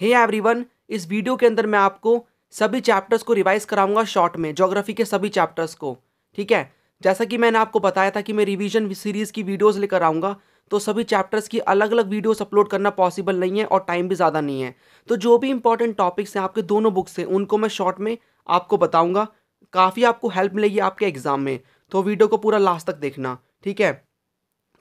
हे every everyone इस video के अंदर मैं आपको सभी चैप्टर्स को रिवाइज कराऊंगा शॉर्ट में जोग्राफी के सभी चैप्टर्स को ठीक है जैसा कि मैंने आपको बताया था कि मैं रिवीजन सीरीज़ की वीडियोस लेकर आऊँगा तो सभी चैप्टर्स की अलग अलग वीडियोस अपलोड करना पॉसिबल नहीं है और टाइम भी ज़्यादा नहीं है तो जो भी इंपॉर्टेंट टॉपिक्स हैं आपके दोनों बुक्स हैं उनको मैं शॉर्ट में आपको बताऊँगा काफ़ी आपको हेल्प मिलेगी आपके एग्ज़ाम में तो वीडियो को पूरा लास्ट तक देखना ठीक है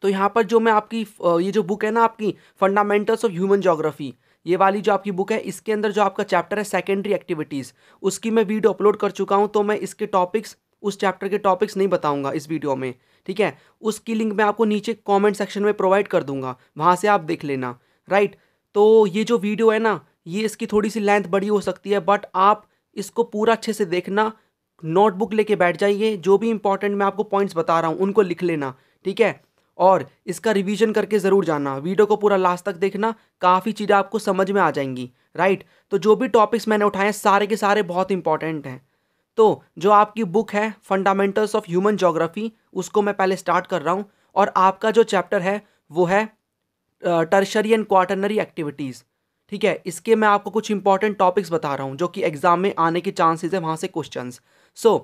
तो यहाँ पर जो मैं आपकी ये जो बुक है ना आपकी फंडामेंटल्स ऑफ ह्यूमन जोग्राफी ये वाली जो आपकी बुक है इसके अंदर जो आपका चैप्टर है सेकेंडरी एक्टिविटीज़ उसकी मैं वीडियो अपलोड कर चुका हूँ तो मैं इसके टॉपिक्स उस चैप्टर के टॉपिक्स नहीं बताऊंगा इस वीडियो में ठीक है उसकी लिंक मैं आपको नीचे कमेंट सेक्शन में प्रोवाइड कर दूंगा वहाँ से आप देख लेना राइट तो ये जो वीडियो है ना ये इसकी थोड़ी सी लेंथ बड़ी हो सकती है बट आप इसको पूरा अच्छे से देखना नोटबुक लेके बैठ जाइए जो भी इंपॉर्टेंट मैं आपको पॉइंट्स बता रहा हूँ उनको लिख लेना ठीक है और इसका रिवीजन करके ज़रूर जाना वीडियो को पूरा लास्ट तक देखना काफ़ी चीज़ें आपको समझ में आ जाएंगी राइट तो जो भी टॉपिक्स मैंने उठाए हैं सारे के सारे बहुत इंपॉर्टेंट हैं तो जो आपकी बुक है फंडामेंटल्स ऑफ ह्यूमन जोग्राफी उसको मैं पहले स्टार्ट कर रहा हूँ और आपका जो चैप्टर है वो है टर्शरी एंड क्वार्टनरी एक्टिविटीज़ ठीक है इसके मैं आपको कुछ इंपॉर्टेंट टॉपिक्स बता रहा हूँ जो कि एग्ज़ाम में आने के चांसेज़ है वहाँ से क्वेश्चन सो so,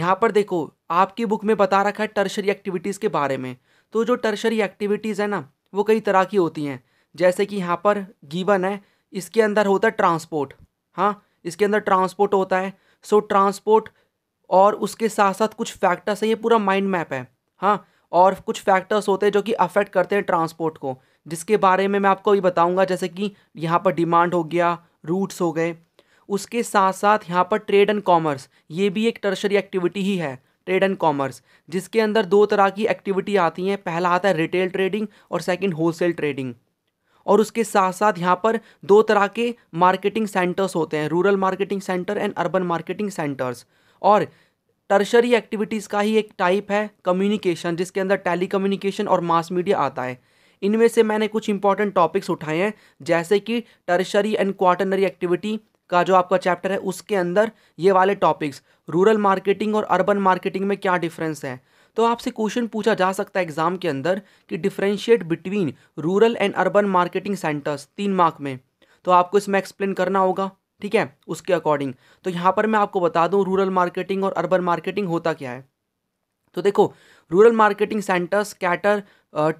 यहाँ पर देखो आपकी बुक में बता रखा है टर्शरी एक्टिविटीज़ के बारे में तो जो टर्शरी एक्टिविटीज़ है ना वो कई तरह की होती हैं जैसे कि यहाँ पर गिवन है इसके अंदर होता है ट्रांसपोर्ट हाँ इसके अंदर ट्रांसपोर्ट होता है सो ट्रांसपोर्ट और उसके साथ साथ कुछ फैक्टर्स है ये पूरा माइंड मैप है हाँ और कुछ फैक्टर्स होते हैं जो कि अफेक्ट करते हैं ट्रांसपोर्ट को जिसके बारे में मैं आपको ये बताऊँगा जैसे कि यहाँ पर डिमांड हो गया रूट्स हो गए उसके साथ साथ यहाँ पर ट्रेड एंड कॉमर्स ये भी एक टर्शरी एक्टिविटी ही है ट्रेड एंड कॉमर्स जिसके अंदर दो तरह की एक्टिविटी आती हैं पहला आता है रिटेल ट्रेडिंग और सेकंड होलसेल ट्रेडिंग और उसके साथ साथ यहाँ पर दो तरह के मार्केटिंग सेंटर्स होते हैं rural marketing centre and urban marketing centres और टर्शरी एक्टिविटीज़ का ही एक टाइप है कम्युनिकेशन जिसके अंदर कम्युनिकेशन और मास मीडिया आता है इनमें से मैंने कुछ इंपॉर्टेंट टॉपिक्स उठाए हैं जैसे कि टर्शरी एंड क्वार्टनरी एक्टिविटी का जो आपका चैप्टर है उसके अंदर ये वाले टॉपिक्स रूरल मार्केटिंग और अर्बन मार्केटिंग में क्या डिफरेंस है तो आपसे क्वेश्चन पूछा जा सकता है एग्जाम के अंदर कि differentiate between rural and urban marketing centres तीन मार्क में तो आपको इसमें एक्सप्लेन करना होगा ठीक है उसके अकॉर्डिंग तो यहाँ पर मैं आपको बता दूँ रूरल मार्केटिंग और अर्बन मार्केटिंग होता क्या है तो देखो rural marketing centres cater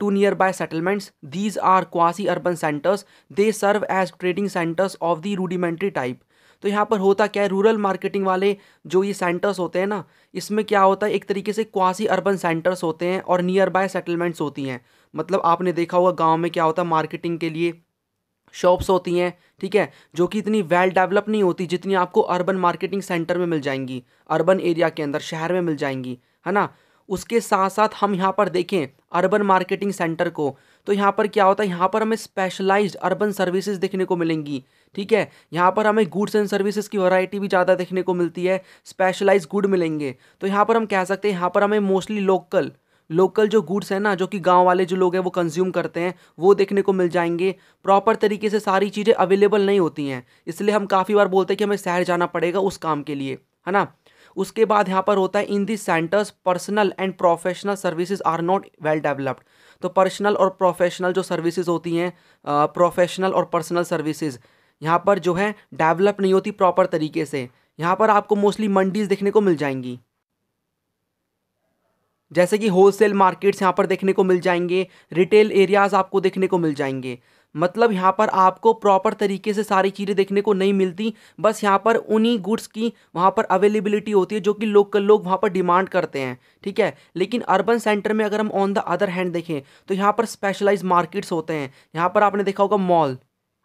to nearby settlements these are quasi urban centres they serve as trading centres of the rudimentary type तो यहाँ पर होता क्या है रूरल मार्केटिंग वाले जो ये सेंटर्स होते हैं ना इसमें क्या होता है एक तरीके से क्वासी अर्बन सेंटर्स होते हैं और नियर बाय सेटलमेंट्स होती हैं मतलब आपने देखा होगा गांव में क्या होता है मार्केटिंग के लिए शॉप्स होती हैं ठीक है जो कि इतनी वेल डेवलप नहीं होती जितनी आपको अर्बन मार्केटिंग सेंटर में मिल जाएंगी अर्बन एरिया के अंदर शहर में मिल जाएंगी है ना उसके साथ साथ हम यहाँ पर देखें अर्बन मार्केटिंग सेंटर को तो यहाँ पर क्या होता है यहाँ पर हमें स्पेशलाइज्ड अर्बन सर्विसेज देखने को मिलेंगी ठीक है यहाँ पर हमें गुड्स एंड सर्विसेज की वैरायटी भी ज़्यादा देखने को मिलती है स्पेशलाइज्ड गुड मिलेंगे तो यहाँ पर हम कह सकते हैं यहाँ पर हमें मोस्टली लोकल लोकल जो गुड्स हैं ना जो कि गांव वाले जो लोग हैं वो कंज्यूम करते हैं वो देखने को मिल जाएंगे प्रॉपर तरीके से सारी चीज़ें अवेलेबल नहीं होती हैं इसलिए हम काफ़ी बार बोलते हैं कि हमें शहर जाना पड़ेगा उस काम के लिए है ना उसके बाद यहाँ पर होता है in this centres personal and professional services are not well developed तो पर्सनल और प्रोफेशनल जो सर्विसेज होती हैं प्रोफेशनल और पर्सनल सर्विसेज यहाँ पर जो है डेवलप नहीं होती प्रॉपर तरीके से यहाँ पर आपको मोस्टली मंडीज़ देखने को मिल जाएंगी जैसे कि होलसेल मार्केट्स यहाँ पर देखने को मिल जाएंगे रिटेल एरियाज़ आपको देखने को मिल जाएंगे मतलब यहाँ पर आपको प्रॉपर तरीके से सारी चीज़ें देखने को नहीं मिलती बस यहाँ पर उन्हीं गुड्स की वहाँ पर अवेलेबिलिटी होती है जो कि लोकल लोग वहाँ पर डिमांड करते हैं ठीक है लेकिन अर्बन सेंटर में अगर हम ऑन द अदर हैंड देखें तो यहाँ पर स्पेशलाइज मार्केट्स होते हैं यहाँ पर आपने देखा होगा मॉल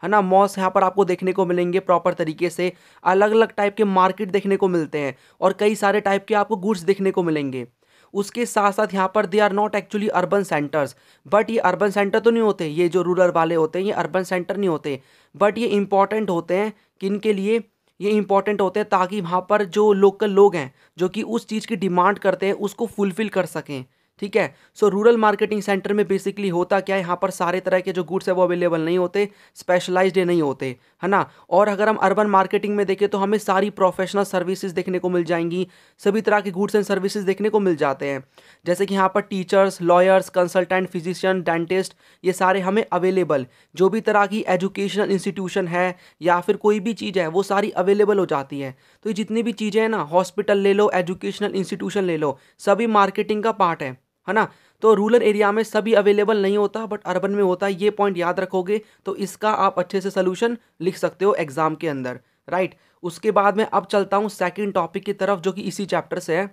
है ना मॉल्स यहाँ पर आपको देखने को मिलेंगे प्रॉपर तरीके से अलग अलग टाइप के मार्केट देखने को मिलते हैं और कई सारे टाइप के आपको गुड्स देखने को मिलेंगे उसके साथ साथ यहाँ पर they are not actually urban centres but ये अर्बन सेंटर तो नहीं होते ये जो रूरल वाले होते हैं ये अर्बन सेंटर नहीं होते बट ये इंपॉर्टेंट होते हैं किन के लिए ये इंपॉर्टेंट होते हैं ताकि वहाँ पर जो लोकल लोग हैं जो कि उस चीज़ की डिमांड करते हैं उसको फुलफ़िल कर सकें ठीक है सो रूरल मार्केटिंग सेंटर में बेसिकली होता क्या है यहाँ पर सारे तरह के जो गुड्स है वो अवेलेबल नहीं होते स्पेशलाइज्ड नहीं होते है ना और अगर हम अर्बन मार्केटिंग में देखें तो हमें सारी प्रोफेशनल सर्विसेज देखने को मिल जाएंगी सभी तरह के गुड्स एंड सर्विसेज देखने को मिल जाते हैं जैसे कि यहाँ पर teachers lawyers consultant physician dentist ये सारे हमें अवेलेबल जो भी तरह की एजुकेशनल इंस्टीट्यूशन है या फिर कोई भी चीज़ है वो सारी अवेलेबल हो जाती है तो ये जितनी भी चीज़ें हैं ना हॉस्पिटल ले लो एजुकेशनल इंस्टीट्यूशन ले लो सभी मार्केटिंग का पार्ट है है ना तो रूरल एरिया में सभी अवेलेबल नहीं होता बट अर्बन में होता है ये पॉइंट याद रखोगे तो इसका आप अच्छे से सोल्यूशन लिख सकते हो एग्जाम के अंदर राइट उसके बाद मैं अब चलता हूँ सेकेंड टॉपिक की तरफ जो कि इसी चैप्टर से है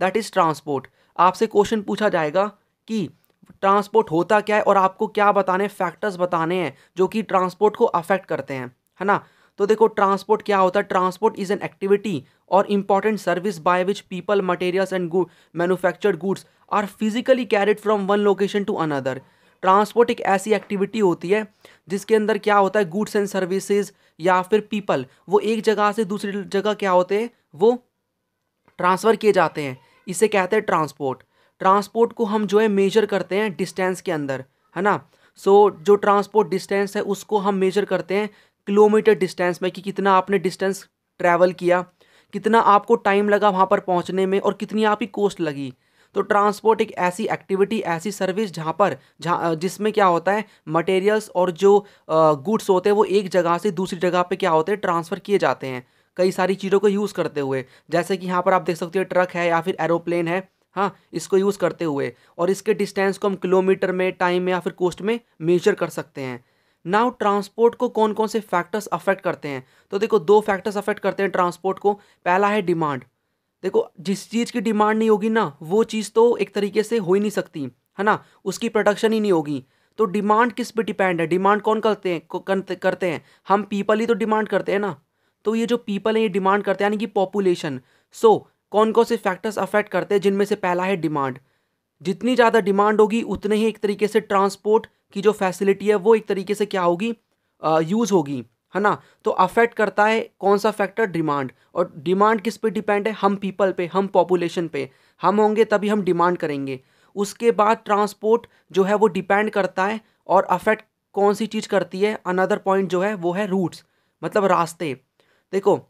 दैट इज़ ट्रांसपोर्ट आपसे क्वेश्चन पूछा जाएगा कि ट्रांसपोर्ट होता क्या है और आपको क्या बताने फैक्टर्स बताने हैं जो कि ट्रांसपोर्ट को अफेक्ट करते हैं है ना तो देखो ट्रांसपोर्ट क्या होता है ट्रांसपोर्ट इज एन एक्टिविटी और important service by which people materials and good manufactured goods are physically carried from one location to another transport एक ऐसी एक्टिविटी होती है जिसके अंदर क्या होता है गुड्स एंड सर्विसेज या फिर पीपल वो एक जगह से दूसरी जगह क्या होते हैं वो ट्रांसफ़र किए जाते हैं इसे कहते हैं ट्रांसपोर्ट ट्रांसपोर्ट को हम जो है मेजर करते हैं डिस्टेंस के अंदर है ना सो so, जो ट्रांसपोर्ट डिस्टेंस है उसको हम मेजर करते हैं किलोमीटर डिस्टेंस में कि कितना आपने डिस्टेंस ट्रैवल किया कितना आपको टाइम लगा वहाँ पर पहुँचने में और कितनी आपकी कोस्ट लगी तो ट्रांसपोर्ट एक ऐसी एक्टिविटी ऐसी सर्विस जहाँ पर जहाँ जिसमें क्या होता है मटेरियल्स और जो गुड्स होते हैं वो एक जगह से दूसरी जगह पे क्या होते हैं ट्रांसफ़र किए जाते हैं कई सारी चीज़ों को यूज़ करते हुए जैसे कि यहाँ पर आप देख सकते हो ट्रक है या फिर एरोप्लेन है हाँ इसको यूज़ करते हुए और इसके डिस्टेंस को हम किलोमीटर में टाइम में या फिर कोस्ट में मेजर कर सकते हैं नाउ ट्रांसपोर्ट को कौन कौन से फैक्टर्स अफेक्ट करते हैं तो देखो दो फैक्टर्स अफेक्ट करते हैं ट्रांसपोर्ट को पहला है डिमांड देखो जिस चीज़ की डिमांड नहीं होगी ना वो चीज़ तो एक तरीके से हो ही नहीं सकती है ना उसकी प्रोडक्शन ही नहीं होगी तो डिमांड किस पे डिपेंड है डिमांड कौन करते हैं करते हैं हम पीपल ही तो डिमांड करते हैं ना तो ये जो पीपल हैं ये डिमांड करते हैं यानी कि पॉपुलेशन सो कौन कौन से फैक्टर्स अफेक्ट करते हैं जिनमें से पहला है डिमांड जितनी ज़्यादा डिमांड होगी उतने ही एक तरीके से ट्रांसपोर्ट की जो फैसिलिटी है वो एक तरीके से क्या होगी यूज़ होगी है ना तो अफेक्ट करता है कौन सा फैक्टर डिमांड और डिमांड किस पे डिपेंड है हम पीपल पे हम पॉपुलेशन पे हम होंगे तभी हम डिमांड करेंगे उसके बाद ट्रांसपोर्ट जो है वो डिपेंड करता है और अफेक्ट कौन सी चीज़ करती है अनदर पॉइंट जो है वो है रूट्स मतलब रास्ते देखो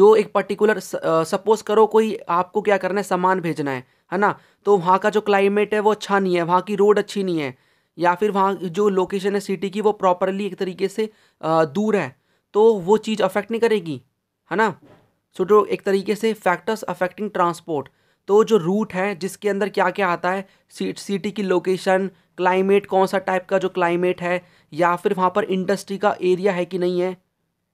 जो एक पर्टिकुलर सपोज करो कोई आपको क्या करना है सामान भेजना है है ना तो वहाँ का जो क्लाइमेट है वो अच्छा नहीं है वहाँ की रोड अच्छी नहीं है या फिर वहाँ जो लोकेशन है सिटी की वो प्रॉपरली एक तरीके से दूर है तो वो चीज़ अफेक्ट नहीं करेगी है ना सो तो जो एक तरीके से फैक्टर्स अफेक्टिंग ट्रांसपोर्ट तो जो रूट है जिसके अंदर क्या क्या आता है सिटी की लोकेशन क्लाइमेट कौन सा टाइप का जो क्लाइमेट है या फिर वहाँ पर इंडस्ट्री का एरिया है कि नहीं है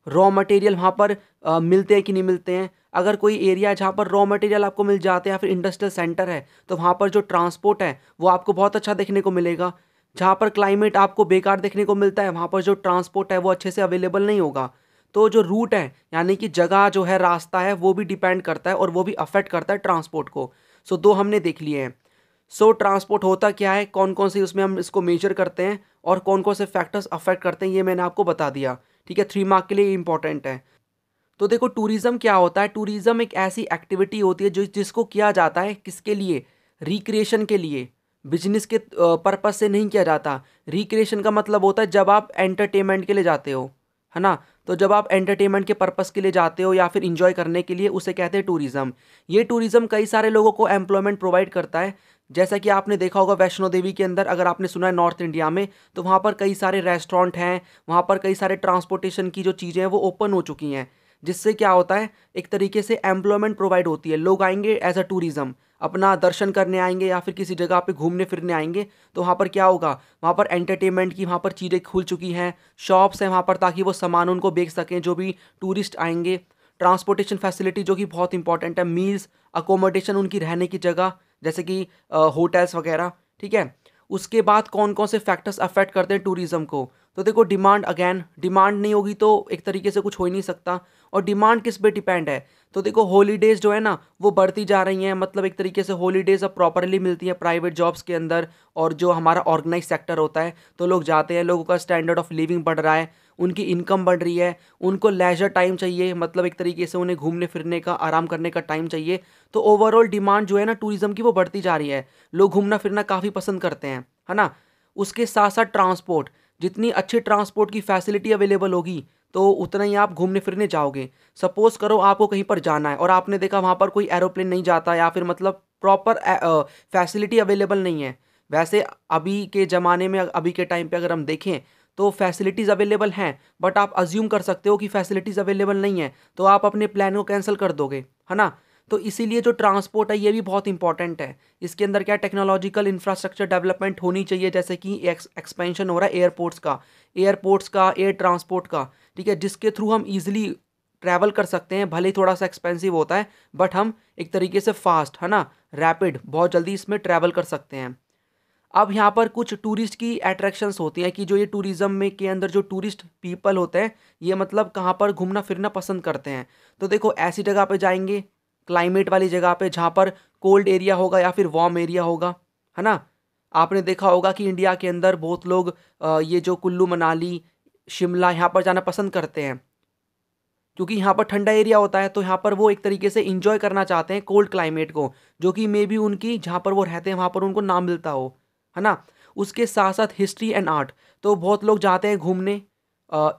रॉ मटेरियल वहाँ पर आ, मिलते हैं कि नहीं मिलते हैं अगर कोई एरिया है जहाँ पर रॉ मटेरियल आपको मिल जाते हैं या फिर इंडस्ट्रियल सेंटर है तो वहाँ पर जो ट्रांसपोर्ट है वो आपको बहुत अच्छा देखने को मिलेगा जहाँ पर क्लाइमेट आपको बेकार देखने को मिलता है वहाँ पर जो ट्रांसपोर्ट है वो अच्छे से अवेलेबल नहीं होगा तो जो रूट है यानी कि जगह जो है रास्ता है वो भी डिपेंड करता है और वो भी अफेक्ट करता है ट्रांसपोर्ट को सो so, दो हमने देख लिए हैं सो so, ट्रांसपोर्ट होता क्या है कौन कौन से उसमें हम इसको मेजर करते हैं और कौन कौन से फैक्टर्स अफेक्ट करते हैं ये मैंने आपको बता दिया ठीक है थ्री मार्क के लिए इंपॉर्टेंट है तो देखो टूरिज़्म क्या होता है टूरिज़्म एक ऐसी एक्टिविटी होती है जो जिसको किया जाता है किसके लिए रिक्रिएशन के लिए बिजनेस के पर्पज़ से नहीं किया जाता रिक्रिएशन का मतलब होता है जब आप एंटरटेनमेंट के लिए जाते हो है ना तो जब आप एंटरटेनमेंट के पर्पज़ के लिए जाते हो या फिर इंजॉय करने के लिए उसे कहते हैं टूरिज़्म ये टूरिज़्म कई सारे लोगों को एम्प्लॉयमेंट प्रोवाइड करता है जैसा कि आपने देखा होगा वैष्णो देवी के अंदर अगर आपने सुना है नॉर्थ इंडिया में तो वहाँ पर कई सारे रेस्टोरेंट हैं वहाँ पर कई सारे ट्रांसपोर्टेशन की जो चीज़ें हैं वो ओपन हो चुकी हैं जिससे क्या होता है एक तरीके से एम्प्लॉयमेंट प्रोवाइड होती है लोग आएंगे एज अ टूरिज़म अपना दर्शन करने आएंगे या फिर किसी जगह पे घूमने फिरने आएंगे तो वहाँ पर क्या होगा वहाँ पर एंटरटेनमेंट की वहाँ पर चीज़ें खुल चुकी हैं शॉप्स हैं वहाँ पर ताकि वो सामान उनको बेच सकें जो भी टूरिस्ट आएंगे ट्रांसपोर्टेशन फैसिलिटी जो कि बहुत इंपॉर्टेंट है मील्स अकोमोडेशन उनकी रहने की जगह जैसे कि होटल्स वगैरह ठीक है उसके बाद कौन कौन से फैक्टर्स अफेक्ट करते हैं टूरिज़्म को तो देखो डिमांड अगैन डिमांड नहीं होगी तो एक तरीके से कुछ हो ही नहीं सकता और डिमांड किस पे डिपेंड है तो देखो हॉलीडेज़ जो है ना वो बढ़ती जा रही हैं मतलब एक तरीके से हॉलीडेज़ अब प्रॉपरली मिलती हैं प्राइवेट जॉब्स के अंदर और जो हमारा ऑर्गेनाइज सेक्टर होता है तो लोग जाते हैं लोगों का स्टैंडर्ड ऑफ लिविंग बढ़ रहा है उनकी इनकम बढ़ रही है उनको लेजर टाइम चाहिए मतलब एक तरीके से उन्हें घूमने फिरने का आराम करने का टाइम चाहिए तो ओवरऑल डिमांड जो है ना टूरिज़्म की वो बढ़ती जा रही है लोग घूमना फिरना काफ़ी पसंद करते हैं है ना उसके साथ साथ ट्रांसपोर्ट जितनी अच्छी ट्रांसपोर्ट की फैसिलिटी अवेलेबल होगी तो उतना ही आप घूमने फिरने जाओगे सपोज़ करो आपको कहीं पर जाना है और आपने देखा वहाँ पर कोई एरोप्लेन नहीं जाता या फिर मतलब प्रॉपर फैसिलिटी अवेलेबल नहीं है वैसे अभी के ज़माने में अभी के टाइम पे अगर हम देखें तो फैसिलिटीज़ अवेलेबल हैं बट आप अज्यूम कर सकते हो कि फैसिलिटीज़ अवेलेबल नहीं है तो आप अपने प्लान को कैंसिल कर दोगे है ना तो इसीलिए जो ट्रांसपोर्ट है ये भी बहुत इंपॉर्टेंट है इसके अंदर क्या टेक्नोलॉजिकल इंफ्रास्ट्रक्चर डेवलपमेंट होनी चाहिए जैसे कि एक्सपेंशन हो रहा है एयरपोर्ट्स का एयरपोर्ट्स का एयर ट्रांसपोर्ट का ठीक है जिसके थ्रू हम ईजिली ट्रैवल कर सकते हैं भले ही थोड़ा सा एक्सपेंसिव होता है बट हम एक तरीके से फास्ट है ना रैपिड बहुत जल्दी इसमें ट्रैवल कर सकते हैं अब यहाँ पर कुछ टूरिस्ट की अट्रैक्शंस होती हैं कि जो ये टूरिज़्म में के अंदर जो टूरिस्ट पीपल होते हैं ये मतलब कहाँ पर घूमना फिरना पसंद करते हैं तो देखो ऐसी जगह पे जाएंगे क्लाइमेट वाली जगह पे जहाँ पर कोल्ड एरिया होगा या फिर वार्म एरिया होगा है ना आपने देखा होगा कि इंडिया के अंदर बहुत लोग ये जो कुल्लू मनाली शिमला यहाँ पर जाना पसंद करते हैं क्योंकि यहाँ पर ठंडा एरिया होता है तो यहाँ पर वो एक तरीके से इंजॉय करना चाहते हैं कोल्ड क्लाइमेट को जो कि मे बी उनकी जहाँ पर वो रहते हैं वहाँ पर उनको ना मिलता हो है ना उसके साथ साथ हिस्ट्री एंड आर्ट तो बहुत लोग जाते हैं घूमने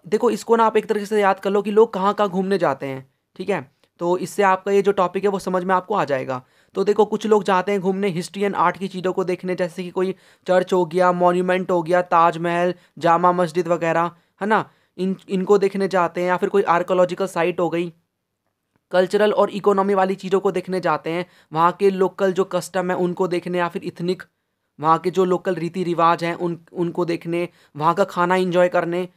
देखो इसको ना आप एक तरीके से याद कर लो कि लोग कहाँ कहाँ घूमने जाते हैं ठीक है तो इससे आपका ये जो टॉपिक है वो समझ में आपको आ जाएगा तो देखो कुछ लोग जाते हैं घूमने हिस्ट्री एंड आर्ट की चीज़ों को देखने जैसे कि कोई चर्च हो गया मॉन्यूमेंट हो गया ताजमहल जामा मस्जिद वगैरह है ना इन इनको देखने जाते हैं या फिर कोई आर्कोलॉजिकल साइट हो गई कल्चरल और इकोनॉमी वाली चीज़ों को देखने जाते हैं वहाँ के लोकल जो कस्टम है उनको देखने या फिर इथनिक वहाँ के जो लोकल रीति रिवाज हैं उन उनको देखने वहाँ का खाना इन्जॉय करने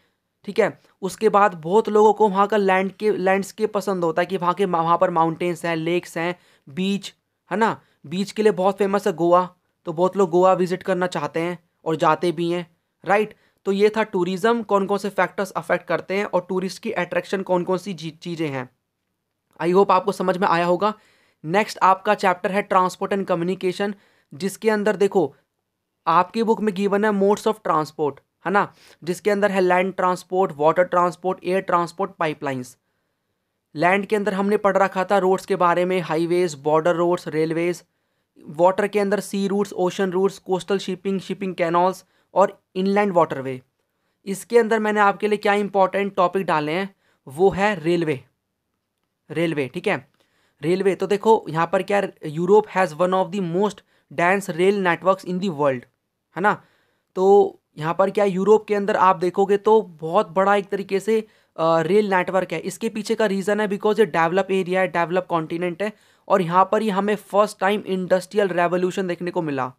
ठीक है उसके बाद बहुत लोगों को वहाँ का लैंड के लैंडस्केप पसंद होता है कि वहाँ के वहाँ पर माउंटेन्स हैं लेक्स हैं बीच है ना बीच के लिए बहुत फेमस है गोवा तो बहुत लोग गोवा विजिट करना चाहते हैं और जाते भी हैं राइट तो ये था टूरिज़्म कौन कौन से फैक्टर्स अफेक्ट करते हैं और टूरिस्ट की अट्रैक्शन कौन कौन सी चीज़ें हैं आई होप आपको समझ में आया होगा नेक्स्ट आपका चैप्टर है ट्रांसपोर्ट एंड कम्युनिकेशन जिसके अंदर देखो आपकी बुक में गिवन है मोड्स ऑफ ट्रांसपोर्ट है ना जिसके अंदर है land transport water transport air transport pipelines land के अंदर हमने पढ़ रखा था रोड्स के बारे में highways border roads railways water के अंदर sea routes ocean routes coastal shipping shipping canals और इनलैंड वाटरवे इसके अंदर मैंने आपके लिए क्या इंपॉर्टेंट टॉपिक डाले हैं वो है रेलवे रेलवे ठीक है रेलवे तो देखो यहाँ पर क्या Europe has one of the most dense rail networks in the world है ना तो यहाँ पर क्या यूरोप के अंदर आप देखोगे तो बहुत बड़ा एक तरीके से रेल नेटवर्क है इसके पीछे का रीज़न है बिकॉज ये डेवलप एरिया है डेवलप कॉन्टिनेंट है और यहाँ पर ही हमें फर्स्ट टाइम इंडस्ट्रियल रेवोल्यूशन देखने को मिला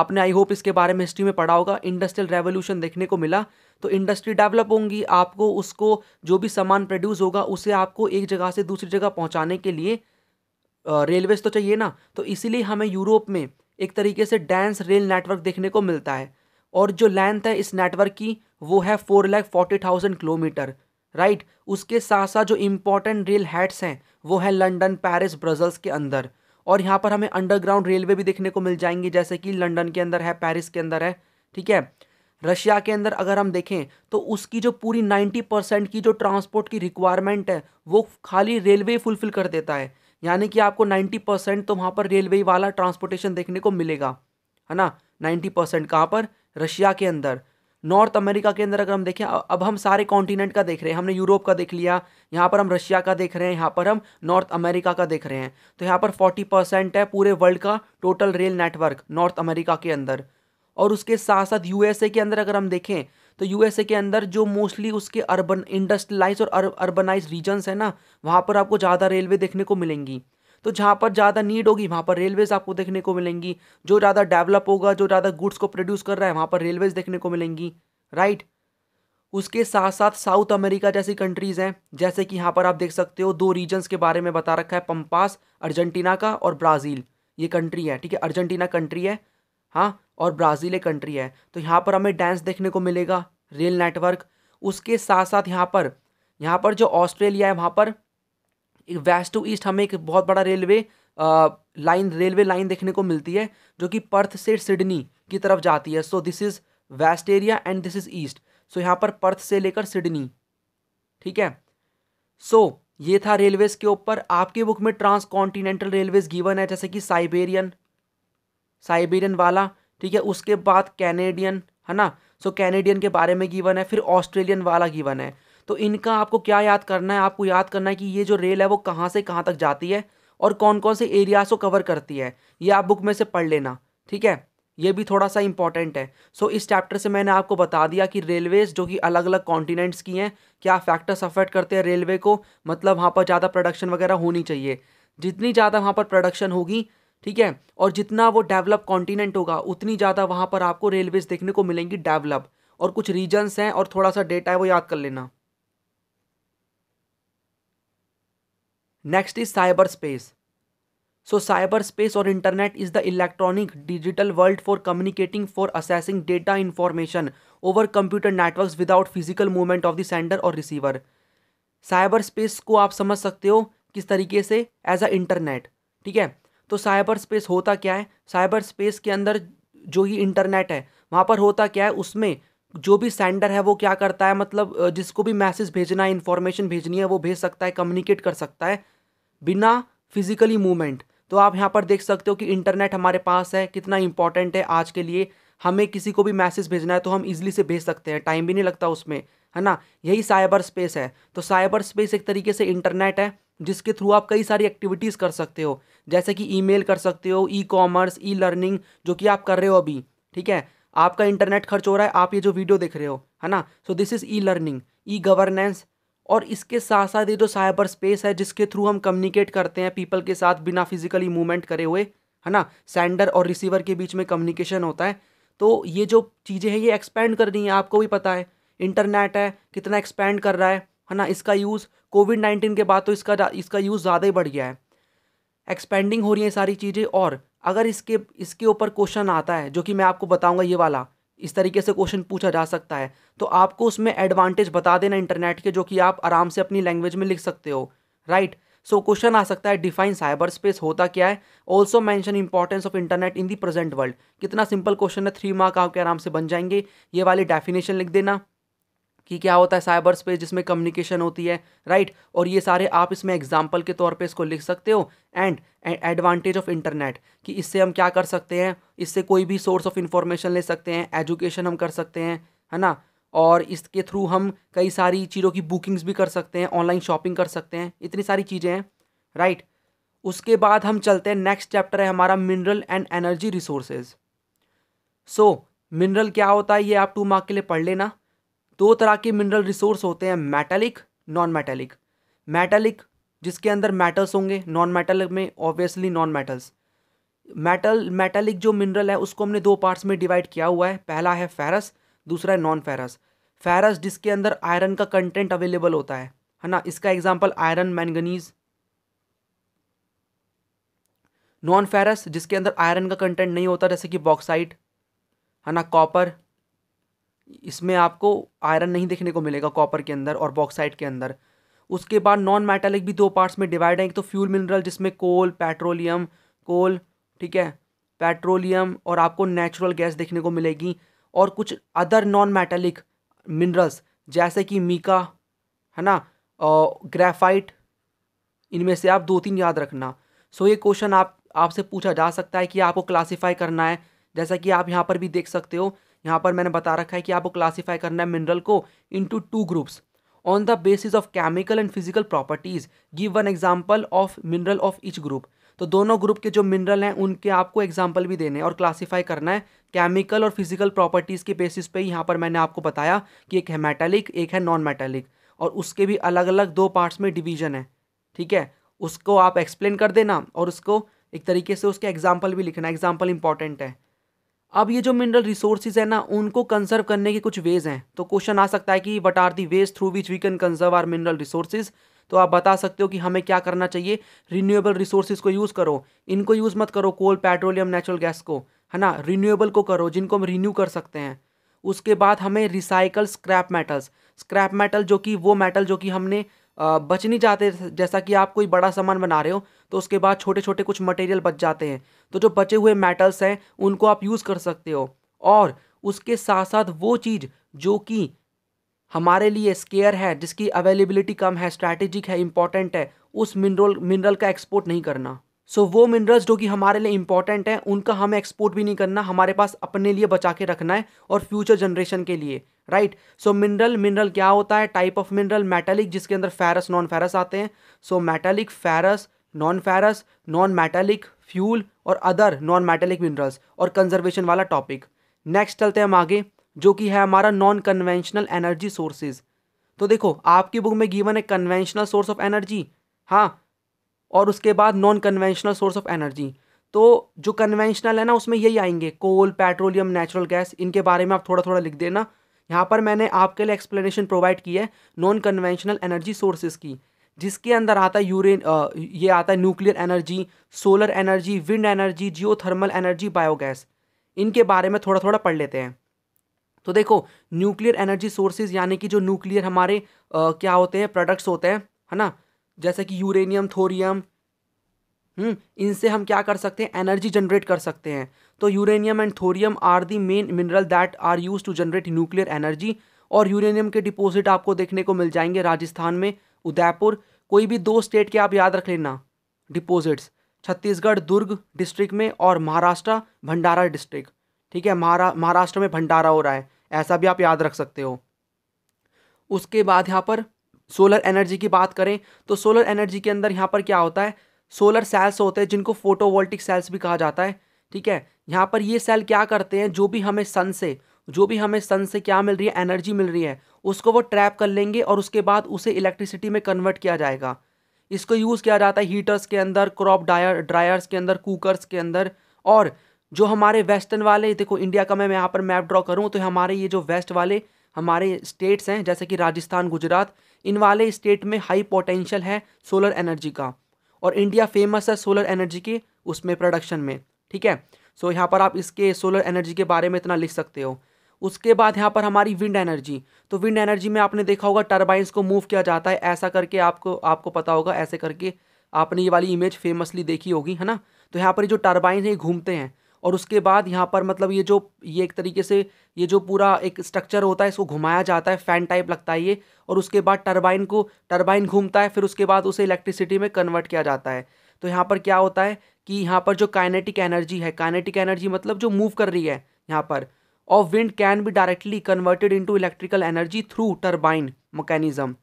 आपने आई होप इसके बारे में हिस्ट्री में पढ़ा होगा इंडस्ट्रियल रेवोल्यूशन देखने को मिला तो इंडस्ट्री डेवलप होंगी आपको उसको जो भी सामान प्रोड्यूस होगा उसे आपको एक जगह से दूसरी जगह पहुंचाने के लिए रेलवेज तो चाहिए ना तो इसीलिए हमें यूरोप में एक तरीके से डेंस रेल नेटवर्क देखने को मिलता है और जो लेंथ है इस नेटवर्क की वो है four lakh forty thousand kilometre right उसके साथ साथ जो इम्पोर्टेंट रेल हेड्स हैं वो हैं लंडन पेरिस ब्रजल्स के अंदर और यहाँ पर हमें अंडरग्राउंड रेलवे भी देखने को मिल जाएंगी जैसे कि लंडन के अंदर है पेरिस के अंदर है ठीक है रशिया के अंदर अगर हम देखें तो उसकी जो पूरी नाइन्टी परसेंट की जो ट्रांसपोर्ट की रिक्वायरमेंट है वो खाली रेलवे फुलफिल कर देता है यानी कि आपको नाइन्टी परसेंट तो वहाँ पर रेलवे वाला ट्रांसपोर्टेशन देखने को मिलेगा है ना नाइन्टी परसेंट कहाँ पर रशिया के अंदर नॉर्थ अमेरिका के अंदर अगर हम देखें अब हम सारे कॉन्टिनेंट का देख रहे हैं हमने यूरोप का देख लिया यहाँ पर हम रशिया का देख रहे हैं यहाँ पर हम नॉर्थ अमेरिका का देख रहे हैं तो यहाँ पर फोर्टी परसेंट है पूरे वर्ल्ड का total rail network North America के अंदर और उसके साथ साथ यूएसए के अंदर अगर हम देखें तो यूएसए के अंदर जो मोस्टली उसके अर्बन इंडस्ट्रियलाइज और अर्बनाइज रीजन्स हैं ना वहाँ पर आपको ज़्यादा रेलवे देखने को मिलेंगी तो जहाँ पर ज़्यादा नीड होगी वहाँ पर रेलवेज़ आपको देखने को मिलेंगी जो ज़्यादा डेवलप होगा जो ज़्यादा गुड्स को प्रोड्यूस कर रहा है वहाँ पर रेलवेज़ देखने को मिलेंगी राइट उसके साथ साथ साउथ अमेरिका जैसी कंट्रीज़ हैं जैसे कि यहाँ पर आप देख सकते हो दो रीजन्स के बारे में बता रखा है पम्पास अर्जेंटीना का और ब्राज़ील ये कंट्री है ठीक है अर्जेंटीना कंट्री है हाँ और ब्राज़ील एक कंट्री है तो यहाँ पर हमें डांस देखने को मिलेगा रेल नेटवर्क उसके साथ साथ यहाँ पर यहाँ पर जो ऑस्ट्रेलिया है वहाँ पर एक वेस्ट टू ईस्ट हमें एक बहुत बड़ा रेलवे लाइन रेलवे लाइन देखने को मिलती है जो कि पर्थ से सिडनी की तरफ जाती है so this is west area and this is east so यहाँ पर पर्थ से लेकर सिडनी ठीक है सो so, ये था रेलवेज के ऊपर आपके बुक में ट्रांस कॉन्टीनेंटल रेलवेज गिवन है जैसे कि साइबेरियन साइबेरियन वाला ठीक है उसके बाद कैनेडियन है ना सो so, कैनेडियन के बारे में गिवन है फिर ऑस्ट्रेलियन वाला गिवन है तो इनका आपको क्या याद करना है आपको याद करना है कि ये जो रेल है वो कहाँ से कहाँ तक जाती है और कौन कौन से एरियाज़ को कवर करती है ये आप बुक में से पढ़ लेना ठीक है ये भी थोड़ा सा इंपॉर्टेंट है सो so, इस चैप्टर से मैंने आपको बता दिया कि रेलवेज़ जो कि अलग अलग कॉन्टिनेंट्स की हैं क्या फैक्टर्स अफेक्ट करते हैं रेलवे को मतलब वहाँ पर ज़्यादा प्रोडक्शन वगैरह होनी चाहिए जितनी ज़्यादा वहाँ पर प्रोडक्शन होगी ठीक है और जितना वो डेवलप कॉन्टिनेंट होगा उतनी ज़्यादा वहाँ पर आपको रेलवेज़ देखने को मिलेंगी डेवलप और कुछ रीजन्स हैं और थोड़ा सा डेटा है वो याद कर लेना next is cyberspace so cyberspace और internet is the electronic digital world for communicating for accessing data information over computer network without physical movement of the sender और रिसीवर साइबर स्पेस को आप समझ सकते हो किस तरीके से एज अ इंटरनेट ठीक है तो साइबर स्पेस होता क्या है साइबर स्पेस के अंदर जो ही इंटरनेट है वहाँ पर होता क्या है उसमें जो भी सेंडर है वो क्या करता है मतलब जिसको भी मैसेज भेजना है इन्फॉर्मेशन भेजनी है वो भेज सकता है कम्युनिकेट कर सकता है बिना फिजिकली मूवमेंट तो आप यहाँ पर देख सकते हो कि इंटरनेट हमारे पास है कितना इंपॉर्टेंट है आज के लिए हमें किसी को भी मैसेज भेजना है तो हम इजिली से भेज सकते हैं टाइम भी नहीं लगता उसमें है ना यही साइबर स्पेस है तो साइबर स्पेस एक तरीके से इंटरनेट है जिसके थ्रू आप कई सारी एक्टिविटीज़ कर सकते हो जैसे कि ईमेल कर सकते हो ई कॉमर्स ई लर्निंग जो कि आप कर रहे हो अभी ठीक है आपका इंटरनेट खर्च हो रहा है आप ये जो वीडियो देख रहे हो है ना so this is e learning e governance और इसके साथ साथ ये जो साइबर स्पेस है जिसके थ्रू हम कम्युनिकेट करते हैं पीपल के साथ बिना फिजिकली मूवमेंट करे हुए है ना सेंडर और रिसीवर के बीच में कम्युनिकेशन होता है तो ये जो चीज़ें हैं ये एक्सपेंड कर रही हैं आपको भी पता है इंटरनेट है कितना एक्सपेंड कर रहा है है ना इसका यूज़ कोविड नाइन्टीन के बाद तो इसका इसका यूज़ ज़्यादा ही बढ़ गया है एक्सपेंडिंग हो रही है सारी चीज़ें और अगर इसके इसके ऊपर क्वेश्चन आता है जो कि मैं आपको बताऊंगा ये वाला इस तरीके से क्वेश्चन पूछा जा सकता है तो आपको उसमें एडवांटेज बता देना इंटरनेट के जो कि आप आराम से अपनी लैंग्वेज में लिख सकते हो राइट सो क्वेश्चन आ सकता है डिफाइन साइबर स्पेस होता क्या है also mention importance of internet in the present world कितना सिंपल क्वेश्चन है थ्री मार्क आपके आराम से बन जाएंगे ये वाली डेफिनेशन लिख देना कि क्या होता है साइबर स्पेस जिसमें कम्युनिकेशन होती है राइट और ये सारे आप इसमें एग्जाम्पल के तौर पे इसको लिख सकते हो एंड एडवांटेज ऑफ इंटरनेट कि इससे हम क्या कर सकते हैं इससे कोई भी सोर्स ऑफ इन्फॉर्मेशन ले सकते हैं एजुकेशन हम कर सकते हैं है ना और इसके थ्रू हम कई सारी चीज़ों की बुकिंग्स भी कर सकते हैं ऑनलाइन शॉपिंग कर सकते हैं इतनी सारी चीज़ें हैं राइट उसके बाद हम चलते हैं नेक्स्ट चैप्टर है हमारा mineral and energy resources so mineral क्या होता है ये आप टू मार्क के लिए पढ़ लेना दो तरह के मिनरल रिसोर्स होते हैं मेटलिक नॉन मेटेलिक मेटेलिक जिसके अंदर मेटल्स होंगे नॉन मेटल में obviously non metals metal metallic जो मिनरल है उसको हमने दो पार्ट्स में डिवाइड किया हुआ है पहला है फेरस दूसरा है नॉन फेरस फेरस जिसके अंदर आयरन का कंटेंट अवेलेबल होता है है ना इसका example iron manganese non ferrous जिसके अंदर आयरन का कंटेंट नहीं होता जैसे कि बॉक्साइट है ना कॉपर इसमें आपको आयरन नहीं देखने को मिलेगा कॉपर के अंदर और बॉक्साइट के अंदर उसके बाद नॉन मेटेलिक भी दो पार्ट्स में डिवाइड है एक तो फ्यूल मिनरल जिसमें कोल पेट्रोलियम कोल ठीक है पेट्रोलियम और आपको नेचुरल गैस देखने को मिलेगी और कुछ अदर नॉन मेटेलिक मिनरल्स जैसे कि मीका है ना ग्रेफाइट इनमें से आप दो तीन याद रखना सो ये क्वेश्चन आप आपसे पूछा जा सकता है कि आपको क्लासीफाई करना है जैसा कि आप यहाँ पर भी देख सकते हो यहाँ पर मैंने बता रखा है कि आपको क्लासीफाई करना है मिनरल को into two groups on the basis of chemical and physical properties give one example of mineral of each group तो दोनों ग्रुप के जो मिनरल हैं उनके आपको एग्जाम्पल भी देने और क्लासीफाई करना है केमिकल और फिजिकल प्रॉपर्टीज़ के बेसिस पे यहाँ पर मैंने आपको बताया कि एक है मेटेलिक एक है नॉन मेटेलिक और उसके भी अलग अलग दो पार्ट्स में डिवीजन है ठीक है उसको आप एक्सप्लेन कर देना और उसको एक तरीके से उसके एग्जाम्पल भी लिखना एग्जाम्पल इंपॉर्टेंट है अब ये जो मिनरल रिसोर्सेज है ना उनको कंजर्व करने के कुछ वेज हैं तो क्वेश्चन आ सकता है कि what are the ways through which we can conserve our mineral resources तो आप बता सकते हो कि हमें क्या करना चाहिए रिन्यूएबल रिसोर्सेज को यूज़ करो इनको यूज़ मत करो कोल पेट्रोलियम नेचुरल गैस को है ना रिन्यूएबल को करो जिनको हम रिन्यू कर सकते हैं उसके बाद हमें recycle scrap metals scrap metal जो कि वो मेटल जो कि हमने बच नहीं जाते जैसा कि आप कोई बड़ा सामान बना रहे हो तो उसके बाद छोटे छोटे कुछ मटेरियल बच जाते हैं तो जो बचे हुए मेटल्स हैं उनको आप यूज़ कर सकते हो और उसके साथ साथ वो चीज़ जो कि हमारे लिए स्केयर है जिसकी अवेलेबिलिटी कम है स्ट्रैटेजिक है इंपॉर्टेंट है उस मिनरल मिनरल का एक्सपोर्ट नहीं करना सो so, वो मिनरल्स जो कि हमारे लिए इंपॉर्टेंट हैं उनका हमें एक्सपोर्ट भी नहीं करना हमारे पास अपने लिए बचा के रखना है और फ्यूचर जनरेशन के लिए राइट सो मिनरल मिनरल क्या होता है टाइप ऑफ मिनरल मेटेलिक जिसके अंदर फेरस नॉन फेरस आते हैं so metallic ferrous non ferrous non metallic fuel और अदर नॉन मेटेलिक मिनरल्स और कंजर्वेशन वाला टॉपिक नेक्स्ट चलते हैं हम आगे जो कि है हमारा नॉन कन्वेंशनल एनर्जी सोर्सेज तो देखो आपकी बुक में गिवन है कन्वेंशनल सोर्स ऑफ एनर्जी हाँ और उसके बाद non conventional source of energy तो जो कन्वेंशनल है ना उसमें यही आएंगे कोल पेट्रोलियम नेचुरल गैस इनके बारे में आप थोड़ा थोड़ा लिख देना यहाँ पर मैंने आपके लिए एक्सप्लेनेशन प्रोवाइड की है नॉन कन्वेंशनल एनर्जी सोर्सेज की जिसके अंदर आता है यूरेन ये आता है nuclear energy solar energy wind energy geothermal energy biogas इनके बारे में थोड़ा थोड़ा पढ़ लेते हैं तो देखो न्यूक्लियर एनर्जी सोर्सेज यानी कि जो न्यूक्लियर हमारे आ, क्या होते हैं प्रोडक्ट्स होते हैं है ना जैसे कि यूरेनियम थोरियम हम्म, इनसे हम क्या कर सकते हैं एनर्जी जनरेट कर सकते हैं तो uranium and thorium are the main mineral that are use to generate nuclear energy और यूरेनियम के डिपोजिट आपको देखने को मिल जाएंगे राजस्थान में उदयपुर कोई भी दो स्टेट के आप याद रख लेना डिपोजिट्स छत्तीसगढ़ दुर्ग डिस्ट्रिक्ट में और महाराष्ट्र भंडारा डिस्ट्रिक्ट ठीक है महारा महाराष्ट्र में भंडारा हो रहा है ऐसा भी आप याद रख सकते हो उसके बाद यहाँ पर सोलर एनर्जी की बात करें तो सोलर एनर्जी के अंदर यहाँ पर क्या होता है सोलर सेल्स होते हैं जिनको फोटोवोल्टिक सेल्स भी कहा जाता है ठीक है यहाँ पर ये सेल क्या करते हैं जो भी हमें सन से जो भी हमें सन से क्या मिल रही है एनर्जी मिल रही है उसको वो ट्रैप कर लेंगे और उसके बाद उसे इलेक्ट्रिसिटी में कन्वर्ट किया जाएगा इसको यूज़ किया जाता है हीटर्स के अंदर क्रॉप डायर ड्रायर्स के अंदर कुकर्स के अंदर और जो हमारे वेस्टर्न वाले देखो इंडिया का मैं यहाँ पर मैप ड्रॉ करूँ तो हमारे ये जो वेस्ट वाले हमारे स्टेट्स हैं जैसे कि राजस्थान गुजरात इन वाले स्टेट में हाई पोटेंशियल है सोलर एनर्जी का और इंडिया फेमस है सोलर एनर्जी के उसमें प्रोडक्शन में ठीक है सो so, यहाँ पर आप इसके सोलर एनर्जी के बारे में इतना लिख सकते हो उसके बाद यहाँ पर हमारी विंड एनर्जी तो विंड एनर्जी में आपने देखा होगा टर्बाइंस को मूव किया जाता है ऐसा करके आपको आपको पता होगा ऐसे करके आपने ये वाली इमेज फेमसली देखी होगी है ना तो यहाँ पर जो टर्बाइन है ये घूमते हैं और उसके बाद यहाँ पर मतलब ये जो ये एक तरीके से ये जो पूरा एक स्ट्रक्चर होता है इसको घुमाया जाता है फैन टाइप लगता है ये और उसके बाद टर्बाइन को टर्बाइन घूमता है फिर उसके बाद उसे इलेक्ट्रिसिटी में कन्वर्ट किया जाता है तो यहाँ पर क्या होता है कि यहाँ पर जो काइनेटिक एनर्जी है काइनेटिक एनर्जी मतलब जो मूव कर रही है यहाँ पर of wind can be directly converted into electrical energy through turbine mechanism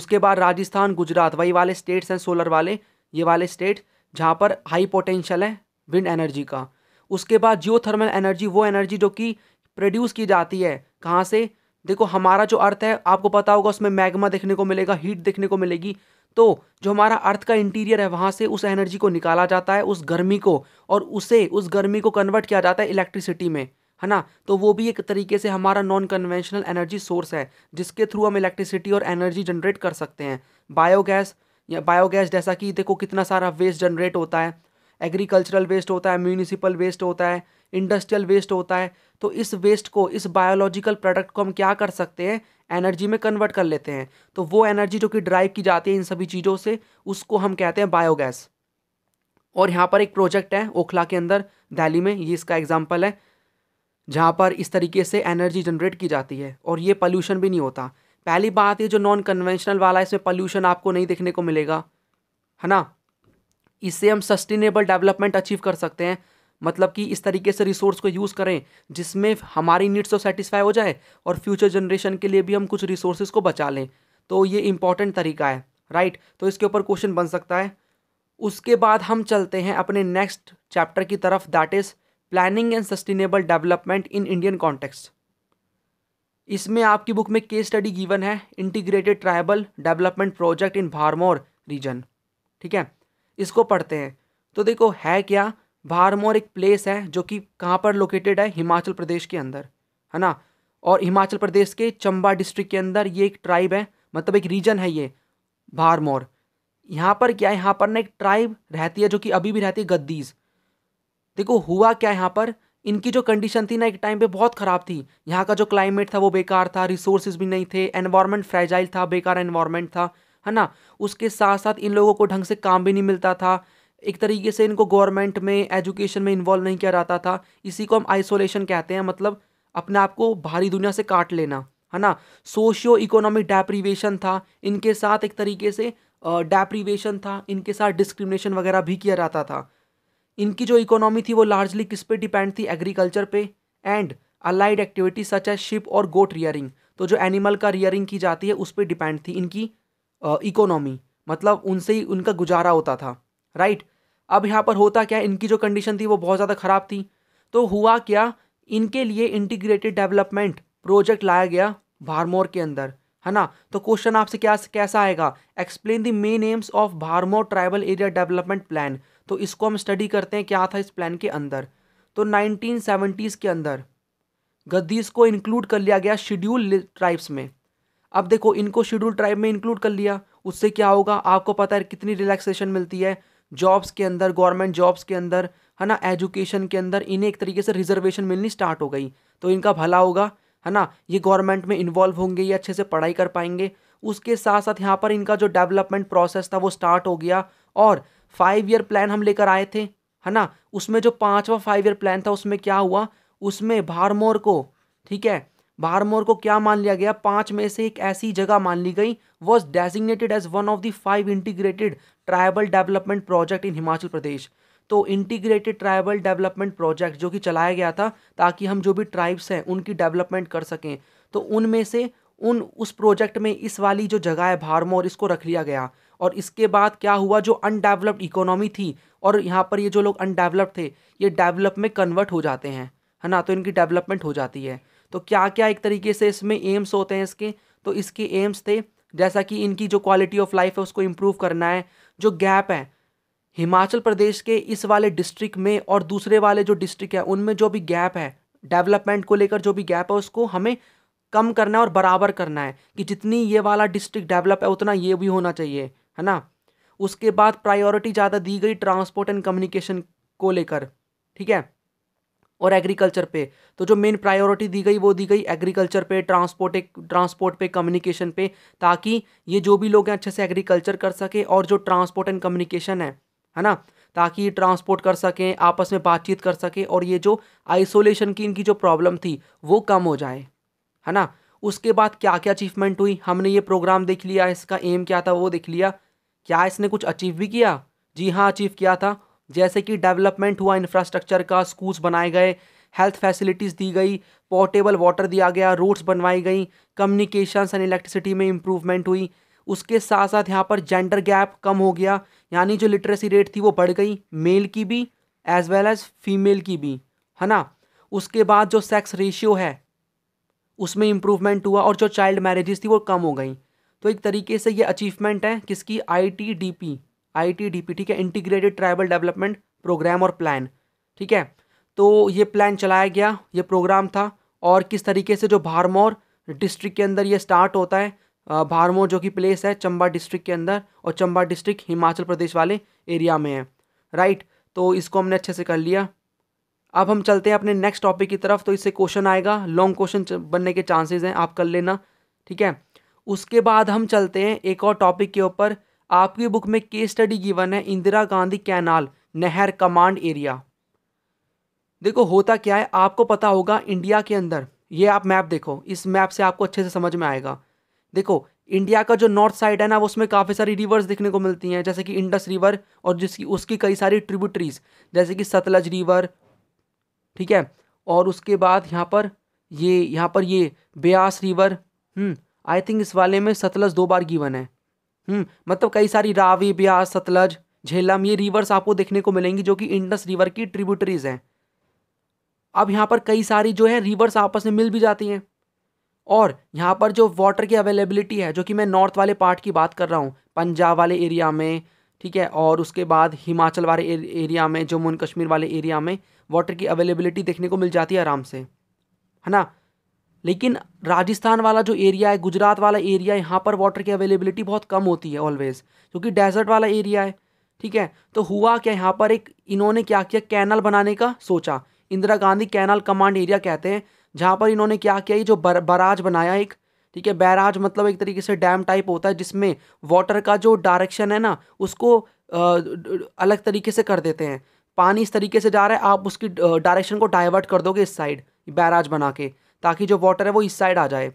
उसके बाद राजस्थान गुजरात वही वाले स्टेट्स हैं सोलर वाले ये वाले स्टेट जहाँ पर हाई पोटेंशियल है विंड एनर्जी का उसके बाद जियोथर्मल एनर्जी वो एनर्जी जो कि प्रोड्यूस की जाती है कहाँ से देखो हमारा जो अर्थ है आपको पता होगा उसमें मैग्मा देखने को मिलेगा हीट देखने को मिलेगी तो जो हमारा अर्थ का इंटीरियर है वहाँ से उस एनर्जी को निकाला जाता है उस गर्मी को और उसे उस गर्मी को कन्वर्ट किया जाता है इलेक्ट्रिसिटी में है ना तो वो भी एक तरीके से हमारा नॉन कन्वेंशनल एनर्जी सोर्स है जिसके थ्रू हम इलेक्ट्रिसिटी और एनर्जी जनरेट कर सकते हैं बायोगैस या बायोगैस जैसा कि देखो कितना सारा वेस्ट जनरेट होता है एग्रीकल्चरल वेस्ट होता है म्यूनिसिपल वेस्ट होता है इंडस्ट्रियल वेस्ट होता है तो इस वेस्ट को इस बायोलॉजिकल प्रोडक्ट को हम क्या कर सकते हैं एनर्जी में कन्वर्ट कर लेते हैं तो वो एनर्जी जो कि ड्राइव की जाती है इन सभी चीज़ों से उसको हम कहते हैं बायोगैस और यहाँ पर एक प्रोजेक्ट है ओखला के अंदर दिल्ली में ये इसका एग्जाम्पल है जहाँ पर इस तरीके से एनर्जी जनरेट की जाती है और ये पॉल्यूशन भी नहीं होता पहली बात ये जो नॉन कन्वेंशनल वाला है इसमें पॉल्यूशन आपको नहीं देखने को मिलेगा है ना इससे हम सस्टेनेबल डेवलपमेंट अचीव कर सकते हैं मतलब कि इस तरीके से रिसोर्स को यूज़ करें जिसमें हमारी नीड्स तो सेटिस्फाई हो जाए और फ्यूचर जनरेशन के लिए भी हम कुछ रिसोर्सेज को बचा लें तो ये इम्पॉर्टेंट तरीका है राइट तो इसके ऊपर क्वेश्चन बन सकता है उसके बाद हम चलते हैं अपने नेक्स्ट चैप्टर की तरफ that is planning and sustainable development in Indian context इसमें आपकी बुक में केस स्टडी गिवन है integrated tribal development project in Bharmour region ठीक है इसको पढ़ते हैं तो देखो है क्या भारमोर एक प्लेस है जो कि कहाँ पर लोकेटेड है हिमाचल प्रदेश के अंदर है ना और हिमाचल प्रदेश के चंबा डिस्ट्रिक्ट के अंदर ये एक ट्राइब है मतलब एक रीजन है ये भारमोर यहाँ पर क्या है यहाँ पर ना एक ट्राइब रहती है जो कि अभी भी रहती है गद्दीज़ देखो हुआ क्या यहाँ पर इनकी जो कंडीशन थी ना एक टाइम पे बहुत ख़राब थी यहाँ का जो क्लाइमेट था वो बेकार था रिसोर्सेज भी नहीं थे एनवायरनमेंट फ्रेजाइल था बेकार एनवायरनमेंट था है ना उसके साथ साथ इन लोगों को ढंग से काम भी नहीं मिलता था एक तरीके से इनको गवर्नमेंट में एजुकेशन में इन्वॉल्व नहीं किया जाता था इसी को हम आइसोलेशन कहते हैं मतलब अपने आप को भारी दुनिया से काट लेना है ना सोशियो इकोनॉमिक डेप्रीवेशन था इनके साथ एक तरीके से डेप्रीवेशन था इनके साथ डिस्क्रिमिनेशन वगैरह भी किया जाता था इनकी जो इकोनॉमी थी वो लार्जली किस पे डिपेंड थी एग्रीकल्चर पे एंड अलाइड एक्टिविटी सच है शिप और गोट रियरिंग तो जो एनिमल का रियरिंग की जाती है उस पर डिपेंड थी इनकी इकोनॉमी मतलब उनसे ही उनका गुजारा होता था राइट अब यहाँ पर होता क्या इनकी जो कंडीशन थी वो बहुत ज़्यादा ख़राब थी तो हुआ क्या इनके लिए इंटीग्रेटेड डेवलपमेंट प्रोजेक्ट लाया गया भारमोर के अंदर है ना तो क्वेश्चन आपसे क्या कैसा आएगा explain the main aims of Bharmour tribal area development plan तो इसको हम स्टडी करते हैं क्या था इस प्लान के अंदर तो नाइनटीन सेवेंटीज़ के अंदर गद्दीस को इंक्लूड कर लिया गया शेड्यूल ट्राइब्स में अब देखो इनको शेड्यूल ट्राइब में इंक्लूड कर लिया उससे क्या होगा आपको पता है कितनी रिलैक्सेशन मिलती है जॉब्स के अंदर गवर्नमेंट जॉब्स के अंदर है ना एजुकेशन के अंदर इन्हें एक तरीके से रिजर्वेशन मिलनी स्टार्ट हो गई तो इनका भला होगा है ना ये गवर्नमेंट में इन्वॉल्व होंगे ये अच्छे से पढ़ाई कर पाएंगे उसके साथ साथ यहाँ पर इनका जो डेवलपमेंट प्रोसेस था वो स्टार्ट हो गया और फाइव ईयर प्लान हम लेकर आए थे है ना उसमें जो पाँचवा फाइव ईयर प्लान था उसमें क्या हुआ उसमें भारमोर को ठीक है भारमोर को क्या मान लिया गया पाँच में से एक ऐसी जगह मान ली गई was designated as one of the five integrated tribal development project in Himachal Pradesh तो इंटीग्रेटेड ट्राइबल डेवलपमेंट प्रोजेक्ट जो कि चलाया गया था ताकि हम जो भी ट्राइब्स हैं उनकी डेवलपमेंट कर सकें तो उनमें से उन उस प्रोजेक्ट में इस वाली जो जगह है भारमोर इसको रख लिया गया और इसके बाद क्या हुआ जो अनडेवलप्ड इकोनॉमी थी और यहाँ पर ये जो लोग अनडेवलप्ड थे ये डेवलप में कन्वर्ट हो जाते हैं है ना तो इनकी डेवलपमेंट हो जाती है तो क्या क्या एक तरीके से इसमें एम्स होते हैं इसके तो इसके एम्स थे जैसा कि इनकी जो क्वालिटी ऑफ लाइफ है उसको इम्प्रूव करना है जो गैप है हिमाचल प्रदेश के इस वाले डिस्ट्रिक्ट में और दूसरे वाले जो डिस्ट्रिक्ट है उनमें जो भी गैप है डेवलपमेंट को लेकर जो भी गैप है उसको हमें कम करना है और बराबर करना है कि जितनी ये वाला डिस्ट्रिक्ट डेवलप है उतना ये भी होना चाहिए है ना उसके बाद प्रायोरिटी ज़्यादा दी गई ट्रांसपोर्ट एंड कम्युनिकेशन को लेकर ठीक है और एग्रीकल्चर पे तो जो मेन प्रायोरिटी दी गई वो दी गई एग्रीकल्चर पे ट्रांसपोर्ट ट्रांसपोर्ट पे कम्युनिकेशन पे ताकि ये जो भी लोग हैं अच्छे से एग्रीकल्चर कर सके और जो ट्रांसपोर्ट एंड कम्युनिकेशन है है ना ताकि ये ट्रांसपोर्ट कर सकें आपस में बातचीत कर सकें और ये जो आइसोलेशन की इनकी जो प्रॉब्लम थी वो कम हो जाए है ना उसके बाद क्या क्या अचीवमेंट हुई हमने ये प्रोग्राम देख लिया इसका एम क्या था वो देख लिया क्या इसने कुछ अचीव भी किया जी हाँ अचीव किया था जैसे कि डेवलपमेंट हुआ इंफ्रास्ट्रक्चर का स्कूल्स बनाए गए हेल्थ फैसिलिटीज़ दी गई पोर्टेबल वाटर दिया गया रोड्स बनवाई गई कम्युनिकेशन एंड इलेक्ट्रिसिटी में इम्प्रूवमेंट हुई उसके साथ साथ यहाँ पर जेंडर गैप कम हो गया यानी जो लिटरेसी रेट थी वो बढ़ गई मेल की भी एज वेल एज़ फीमेल की भी है ना उसके बाद जो सेक्स रेशियो है उसमें इम्प्रूवमेंट हुआ और जो चाइल्ड मैरिजेस थी वो कम हो गई तो एक तरीके से ये अचीवमेंट है किसकी I T D P I T D P ठीक है इंटीग्रेटेड ट्राइबल डेवलपमेंट प्रोग्राम और प्लान ठीक है तो ये प्लान चलाया गया ये प्रोग्राम था और किस तरीके से जो भारमौर डिस्ट्रिक्ट के अंदर ये स्टार्ट होता है भारमौर जो कि प्लेस है चंबा डिस्ट्रिक्ट के अंदर और चंबा डिस्ट्रिक्ट हिमाचल प्रदेश वाले एरिया में है राइट तो इसको हमने अच्छे से कर लिया अब हम चलते हैं अपने नेक्स्ट टॉपिक की तरफ तो इससे क्वेश्चन आएगा लॉन्ग क्वेश्चन बनने के चांसेस हैं आप कर लेना ठीक है उसके बाद हम चलते हैं एक और टॉपिक के ऊपर आपकी बुक में केस स्टडी गिवन है इंदिरा गांधी कैनाल नहर कमांड एरिया देखो होता क्या है आपको पता होगा इंडिया के अंदर ये आप मैप देखो इस मैप से आपको अच्छे से समझ में आएगा देखो इंडिया का जो नॉर्थ साइड है ना उसमें काफ़ी सारी रिवर्स देखने को मिलती हैं जैसे कि इंडस रिवर और जिसकी उसकी कई सारी ट्रिब्यूटरीज जैसे कि सतलज रिवर ठीक है और उसके बाद यहाँ पर ये यहाँ पर ये ब्यास रिवर आई थिंक इस वाले में सतलज दो बार गिवन है हम्म, मतलब कई सारी रावी ब्यास सतलज झेलम ये रिवर्स आपको देखने को मिलेंगी जो कि इंडस रिवर की ट्रिब्यूटरीज हैं अब यहाँ पर कई सारी जो है रिवर्स आपस में मिल भी जाती हैं और यहाँ पर जो वाटर की अवेलेबिलिटी है जो कि मैं नॉर्थ वाले पार्ट की बात कर रहा हूँ पंजाब वाले एरिया में ठीक है और उसके बाद हिमाचल वाले एरिया में जम्मू एंड कश्मीर वाले एरिया में वाटर की अवेलेबिलिटी देखने को मिल जाती है आराम से है ना लेकिन राजस्थान वाला जो एरिया है गुजरात वाला एरिया है यहाँ पर वाटर की अवेलेबिलिटी बहुत कम होती है ऑलवेज़ क्योंकि डेजर्ट वाला एरिया है ठीक है तो हुआ क्या यहाँ पर एक इन्होंने क्या किया कैनल बनाने का सोचा Indira Gandhi canal command area कहते हैं जहाँ पर इन्होंने क्या किया ये जो बर, बराज बनाया एक ठीक है बैराज मतलब एक तरीके से डैम टाइप होता है जिसमें वाटर का जो डायरेक्शन है ना उसको आ, अलग तरीके से कर देते हैं पानी इस तरीके से जा रहा है आप उसकी डायरेक्शन को डाइवर्ट कर दोगे इस साइड बैराज बना के ताकि जो वाटर है वो इस साइड आ जाए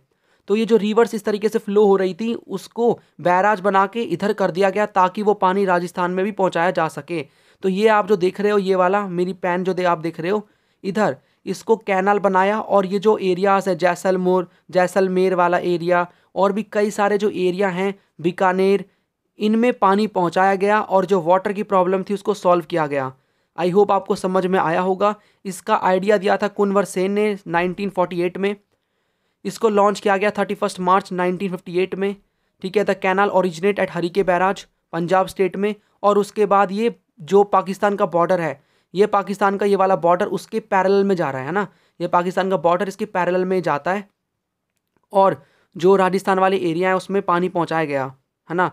तो ये जो रिवर्स इस तरीके से फ्लो हो रही थी उसको बैराज बना के इधर कर दिया गया ताकि वो पानी राजस्थान में भी पहुंचाया जा सके तो ये आप जो देख रहे हो ये वाला मेरी पैन जो दे आप देख रहे हो इधर इसको कैनाल बनाया और ये जो एरियाज़ है जैसलमोर जैसलमेर वाला एरिया और भी कई सारे जो एरिया हैं बीकानेर इनमें पानी पहुंचाया गया और जो वाटर की प्रॉब्लम थी उसको सॉल्व किया गया आई होप आपको समझ में आया होगा इसका आइडिया दिया था कुंवर सेन ने 1948 में इसको लॉन्च किया गया थर्टी फर्स्ट मार्च 1958 में ठीक है द कैनाल ओरिजिनेट एट के बैराज पंजाब स्टेट में और उसके बाद ये जो पाकिस्तान का बॉर्डर है ये पाकिस्तान का ये वाला बॉर्डर उसके पैरल में जा रहा है ना ये पाकिस्तान का बॉर्डर इसके पैरल में जाता है और जो राजस्थान वाले एरिया है उसमें पानी पहुँचाया गया है ना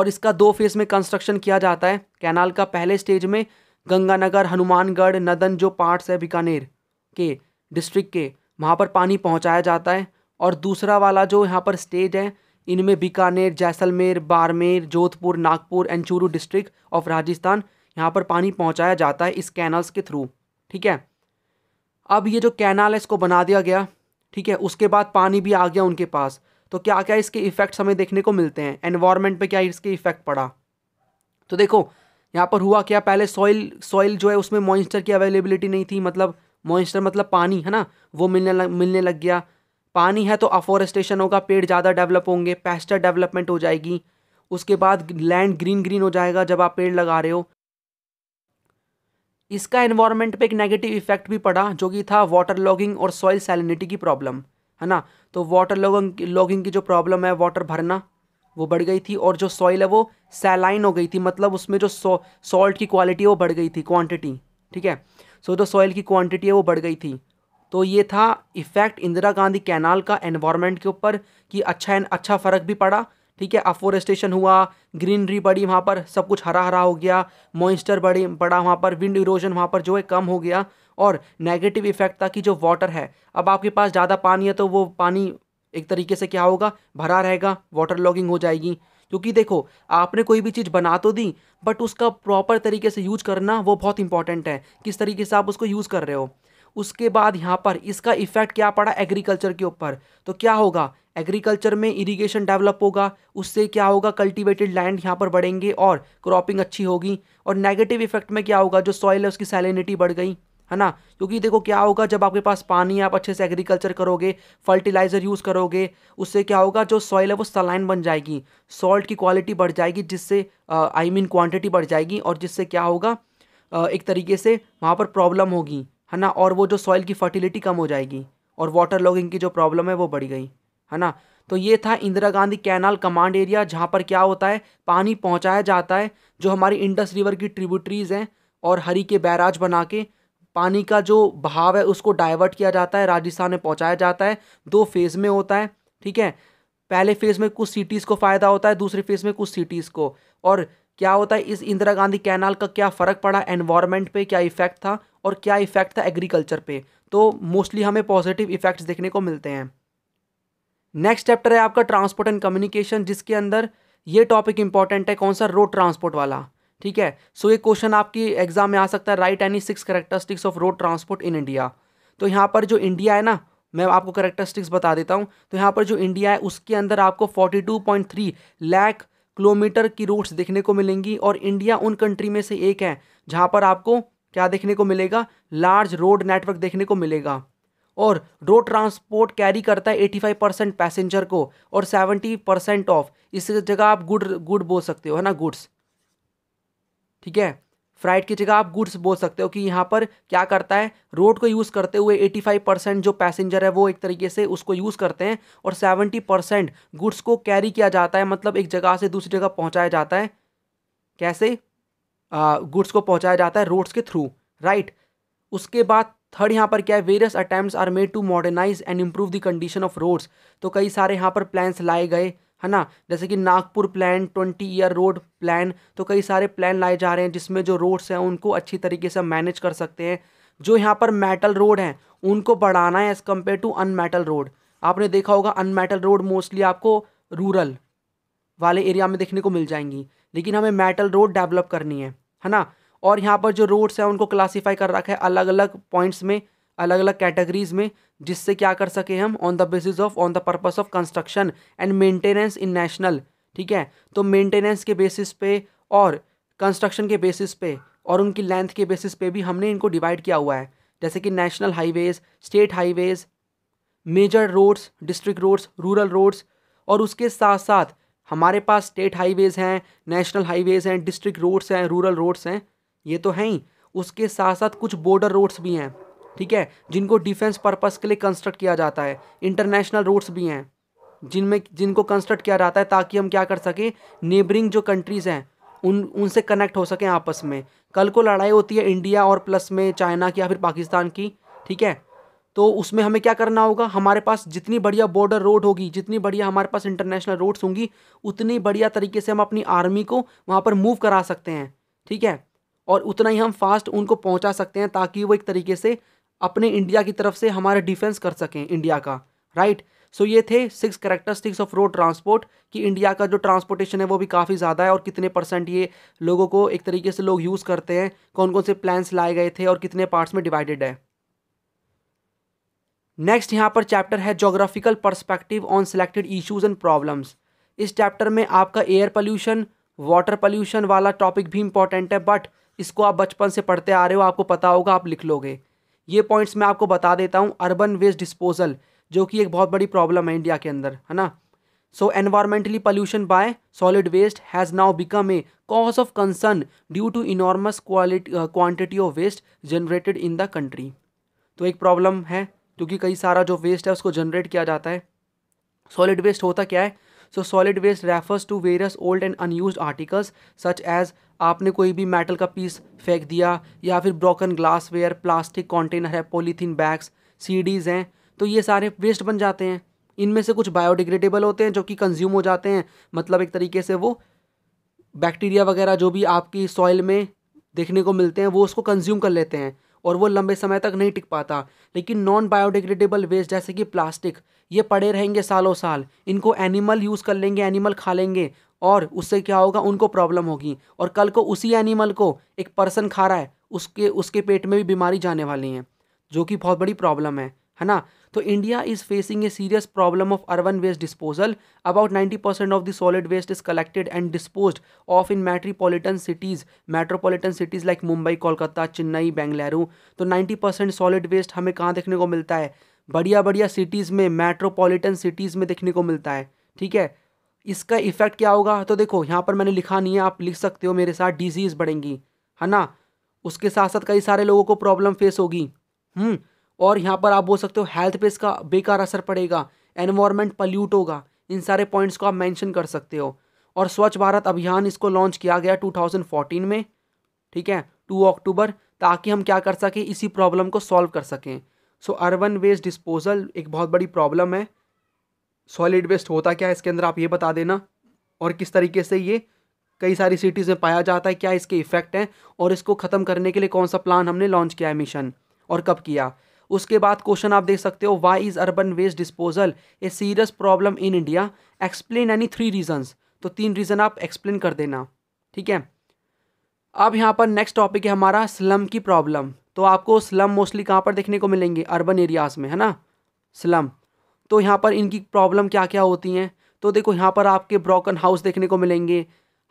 और इसका दो फेज़ में कंस्ट्रक्शन किया जाता है कैनाल का पहले स्टेज में गंगानगर हनुमानगढ़ नदन जो पार्ट्स है बीकानेर के डिस्ट्रिक्ट के वहाँ पर पानी पहुँचाया जाता है और दूसरा वाला जो यहाँ पर स्टेज है इनमें Bikaner Jaisalmer Barmer Jodhpur Nagpur and Churu district of Rajasthan यहाँ पर पानी पहुँचाया जाता है इस कैनल्स के थ्रू ठीक है अब ये जो कैनाल है इसको बना दिया गया ठीक है उसके बाद पानी भी आ गया उनके पास तो क्या क्या इसके इफ़ेक्ट्स हमें देखने को मिलते हैं एनवायरनमेंट पे क्या इसके इफ़ेक्ट पड़ा तो देखो यहाँ पर हुआ क्या पहले सॉइल सॉइल जो है उसमें मॉइस्चर की अवेलेबिलिटी नहीं थी मतलब मॉइस्चर मतलब पानी है ना वो मिलने लग मिलने लग गया पानी है तो अफॉरेस्टेशन होगा पेड़ ज़्यादा डेवलप होंगे पेस्टर डेवलपमेंट हो जाएगी उसके बाद लैंड ग्रीन ग्रीन हो जाएगा जब आप पेड़ लगा रहे हो इसका एनवायरनमेंट पे एक नेगेटिव इफेक्ट भी पड़ा जो कि था वाटर लॉगिंग और सॉइल सैलिनिटी की प्रॉब्लम है ना तो वाटर लॉगिंग लॉगिंग की जो प्रॉब्लम है वाटर भरना वो बढ़ गई थी और जो सॉइल है वो सैलाइन हो गई थी मतलब उसमें जो सॉल्ट की क्वालिटी है वो बढ़ गई थी क्वांटिटी ठीक है सो जो सॉइल की क्वांटिटी है वो बढ़ गई थी तो ये था इफ़ेक्ट इंदिरा गांधी कैनाल का एनवायरनमेंट के ऊपर कि अच्छा अच्छा फ़र्क भी पड़ा ठीक है अफोरेस्टेशन हुआ ग्रीनरी बढ़ी वहाँ पर सब कुछ हरा हरा हो गया मॉइस्चर बढ़ी बढ़ा वहाँ पर विंड इरोजन वहाँ पर जो है कम हो गया और नेगेटिव इफेक्ट था कि जो वाटर है अब आपके पास ज़्यादा पानी है तो वो पानी एक तरीके से क्या होगा भरा रहेगा वाटर लॉगिंग हो जाएगी क्योंकि देखो आपने कोई भी चीज़ बना तो दी बट उसका प्रॉपर तरीके से यूज करना वो बहुत इंपॉर्टेंट है किस तरीके से आप उसको यूज़ कर रहे हो उसके बाद यहाँ पर इसका इफेक्ट क्या पड़ा एग्रीकल्चर के ऊपर तो क्या होगा एग्रीकल्चर में इरिगेशन डेवलप होगा उससे क्या होगा कल्टीवेटेड लैंड यहाँ पर बढ़ेंगे और क्रॉपिंग अच्छी होगी और नेगेटिव इफेक्ट में क्या होगा जो सॉइल है उसकी सैलिनिटी बढ़ गई है ना क्योंकि देखो क्या होगा जब आपके पास पानी आप अच्छे से एग्रीकल्चर करोगे फर्टिलाइज़र यूज़ करोगे उससे क्या होगा जो सॉइल है वो सलाइन बन जाएगी सॉल्ट की क्वालिटी बढ़ जाएगी जिससे आई मीन क्वांटिटी बढ़ जाएगी और जिससे क्या होगा आ, एक तरीके से वहाँ पर प्रॉब्लम होगी है ना और वो जो सॉइल की फर्टिलिटी कम हो जाएगी और वाटर लॉगिंग की जो प्रॉब्लम है वो बढ़ गई है ना तो ये था Indira Gandhi canal command area जहाँ पर क्या होता है पानी पहुँचाया जाता है जो हमारी इंडस रिवर की ट्रिब्यूटरीज़ हैं और हरी के बैराज बना के पानी का जो बहाव है उसको डाइवर्ट किया जाता है राजस्थान में पहुंचाया जाता है दो फेज़ में होता है ठीक है पहले फेज़ में कुछ सिटीज़ को फ़ायदा होता है दूसरे फेज़ में कुछ सिटीज़ को और क्या होता है इस इंदिरा गांधी कैनाल का क्या फ़र्क पड़ा एनवायरनमेंट पे क्या इफ़ेक्ट था और क्या इफ़ेक्ट था एग्रीकल्चर पे तो मोस्टली हमें पॉजिटिव इफ़ेक्ट्स देखने को मिलते हैं नेक्स्ट चैप्टर है आपका ट्रांसपोर्ट एंड कम्युनिकेशन जिसके अंदर ये टॉपिक इंपॉर्टेंट है कौन सा रोड ट्रांसपोर्ट वाला ठीक है सो so, ये क्वेश्चन आपकी एग्जाम में आ सकता है right any six characteristics of road transport in India तो यहाँ पर जो इंडिया है ना मैं आपको करेक्टरिस्टिक्स बता देता हूँ तो यहाँ पर जो इंडिया है उसके अंदर आपको 42.3 लाख किलोमीटर की रूट्स देखने को मिलेंगी और इंडिया उन कंट्री में से एक है जहाँ पर आपको क्या देखने को मिलेगा लार्ज रोड नेटवर्क देखने को मिलेगा और रोड ट्रांसपोर्ट कैरी करता है 85 परसेंट पैसेंजर को और 70 परसेंट ऑफ इस जगह आप गुड गुड बोल सकते हो है ना गुड्स ठीक है फ्राइड की जगह आप गुड्स बोल सकते हो कि यहाँ पर क्या करता है रोड को यूज़ करते हुए 85 परसेंट जो पैसेंजर है वो एक तरीके से उसको यूज़ करते हैं और 70 परसेंट गुड्स को कैरी किया जाता है मतलब एक जगह से दूसरी जगह पहुँचाया जाता है कैसे गुड्स को पहुँचाया जाता है रोड्स के थ्रू राइट उसके बाद थर्ड यहाँ पर क्या है various attempt are made to modernize and improve the condition of roads तो कई सारे यहाँ पर प्लान्स लाए गए है ना जैसे कि Nagpur plan twenty year road plan तो कई सारे प्लान लाए जा रहे हैं जिसमें जो रोड्स हैं उनको अच्छी तरीके से मैनेज कर सकते हैं जो यहाँ पर मेटल रोड हैं उनको बढ़ाना है as compare to unmetalled road आपने देखा होगा अनमेटल रोड मोस्टली आपको रूरल वाले एरिया में देखने को मिल जाएंगी लेकिन हमें मेटल रोड डेवलप करनी है है ना और यहाँ पर जो रोड्स हैं उनको क्लासीफाई कर रखा है अलग अलग पॉइंट्स में अलग अलग कैटेगरीज में जिससे क्या कर सके हम on the basis of on the purpose of construction and maintenance in national ठीक है तो मेंटेनेंस के बेसिस पे और कंस्ट्रक्शन के बेसिस पे और उनकी लेंथ के बेसिस पे भी हमने इनको डिवाइड किया हुआ है जैसे कि national highways state highways major roads district roads rural roads और उसके साथ साथ हमारे पास स्टेट हाईवेज़ हैं नेशनल हाईवेज़ हैं डिस्ट्रिक्ट रोड्स हैं रूरल रोड्स हैं ये तो हैं ही उसके साथ साथ कुछ बॉर्डर रोड्स भी हैं ठीक है जिनको डिफेंस पर्पज़ के लिए कंस्ट्रक्ट किया जाता है इंटरनेशनल रोड्स भी हैं जिनमें जिनको कंस्ट्रक्ट किया जाता है ताकि हम क्या कर सकें नेबरिंग जो कंट्रीज़ हैं उन उनसे कनेक्ट हो सकें आपस में कल को लड़ाई होती है इंडिया और प्लस में चाइना की या फिर पाकिस्तान की ठीक है तो उसमें हमें क्या करना होगा हमारे पास जितनी बढ़िया बॉर्डर रोड होगी जितनी बढ़िया हमारे पास इंटरनेशनल रोड्स होंगी उतनी बढ़िया तरीके से हम अपनी आर्मी को वहाँ पर मूव करा सकते हैं ठीक है और उतना ही हम फास्ट उनको पहुँचा सकते हैं ताकि वो एक तरीके से अपने इंडिया की तरफ से हमारा डिफेंस कर सकें इंडिया का राइट सो so ये थे six characteristics of road transport कि इंडिया का जो ट्रांसपोर्टेशन है वो भी काफ़ी ज़्यादा है और कितने परसेंट ये लोगों को एक तरीके से लोग यूज़ करते हैं कौन कौन से प्लान्स लाए गए थे और कितने पार्ट्स में डिवाइडेड है नेक्स्ट यहाँ पर चैप्टर है geographical perspective on selected issues and problems इस चैप्टर में आपका एयर पोल्यूशन वाटर पोल्यूशन वाला टॉपिक भी इंपॉर्टेंट है बट इसको आप बचपन से पढ़ते आ रहे हो आपको पता होगा आप लिख लोगे ये पॉइंट्स मैं आपको बता देता हूँ अर्बन वेस्ट डिस्पोजल जो कि एक बहुत बड़ी प्रॉब्लम है इंडिया के अंदर है ना so environmentally pollution by solid waste has now become a cause of concern due to enormous quality quantity of waste generated in the country तो एक प्रॉब्लम है क्योंकि कई सारा जो वेस्ट है उसको जनरेट किया जाता है सॉलिड वेस्ट होता क्या है so solid waste refers to various old and unused articles such as आपने कोई भी मेटल का पीस फेंक दिया या फिर ब्रोकन ग्लासवेयर प्लास्टिक कंटेनर है पॉलीथीन बैग्स सीडीज़ हैं तो ये सारे वेस्ट बन जाते हैं इनमें से कुछ बायोडिग्रेडेबल होते हैं जो कि कंज्यूम हो जाते हैं मतलब एक तरीके से वो बैक्टीरिया वगैरह जो भी आपकी सॉइल में देखने को मिलते हैं वो उसको कंज्यूम कर लेते हैं और वो लंबे समय तक नहीं टिक पाता लेकिन नॉन बायोडिग्रेडेबल वेस्ट जैसे कि प्लास्टिक ये पड़े रहेंगे सालों साल इनको एनिमल यूज़ कर लेंगे एनिमल खा लेंगे और उससे क्या होगा उनको प्रॉब्लम होगी और कल को उसी एनिमल को एक पर्सन खा रहा है उसके उसके पेट में भी बीमारी जाने वाली हैं जो कि बहुत बड़ी प्रॉब्लम है है ना तो India is facing a serious problem of urban waste disposal about ninety percent of the solid waste is collected and dispose of in metropolitan cities metropolitan cities like Mumbai Kolkata Chennai Bengaluru तो नाइन्टी परसेंट सॉलिड वेस्ट हमें कहाँ देखने को मिलता है बढ़िया बढ़िया cities में मेट्रोपोलिटन सिटीज़ में देखने को मिलता है ठीक है इसका इफ़ेक्ट क्या होगा तो देखो यहाँ पर मैंने लिखा नहीं है आप लिख सकते हो मेरे साथ डिजीज़ बढ़ेंगी है ना उसके साथ साथ कई सारे लोगों को प्रॉब्लम फेस होगी हम्म, और यहाँ पर आप बोल सकते हो हेल्थ पे इसका बेकार असर पड़ेगा एनवायरमेंट पल्यूट होगा इन सारे पॉइंट्स को आप मैंशन कर सकते हो और स्वच्छ भारत अभियान इसको लॉन्च किया गया टू में ठीक है टू अक्टूबर ताकि हम क्या कर सकें इसी प्रॉब्लम को सॉल्व कर सकें सो अर्बन वेस्ट डिस्पोजल एक बहुत बड़ी प्रॉब्लम है सॉलिड वेस्ट होता क्या है इसके अंदर आप ये बता देना और किस तरीके से ये कई सारी सिटीज़ में पाया जाता है क्या इसके इफ़ेक्ट हैं और इसको ख़त्म करने के लिए कौन सा प्लान हमने लॉन्च किया है मिशन और कब किया उसके बाद क्वेश्चन आप देख सकते हो why is urban waste disposal a serious problem in India explain any three reasons तो तीन रीज़न आप एक्सप्लेन कर देना ठीक है अब यहाँ पर नेक्स्ट टॉपिक है हमारा स्लम की प्रॉब्लम तो आपको स्लम मोस्टली कहाँ पर देखने को मिलेंगे अर्बन एरियाज़ में है ना स्लम तो यहाँ पर इनकी प्रॉब्लम क्या क्या होती हैं तो देखो यहाँ पर आपके ब्रोकन हाउस देखने को मिलेंगे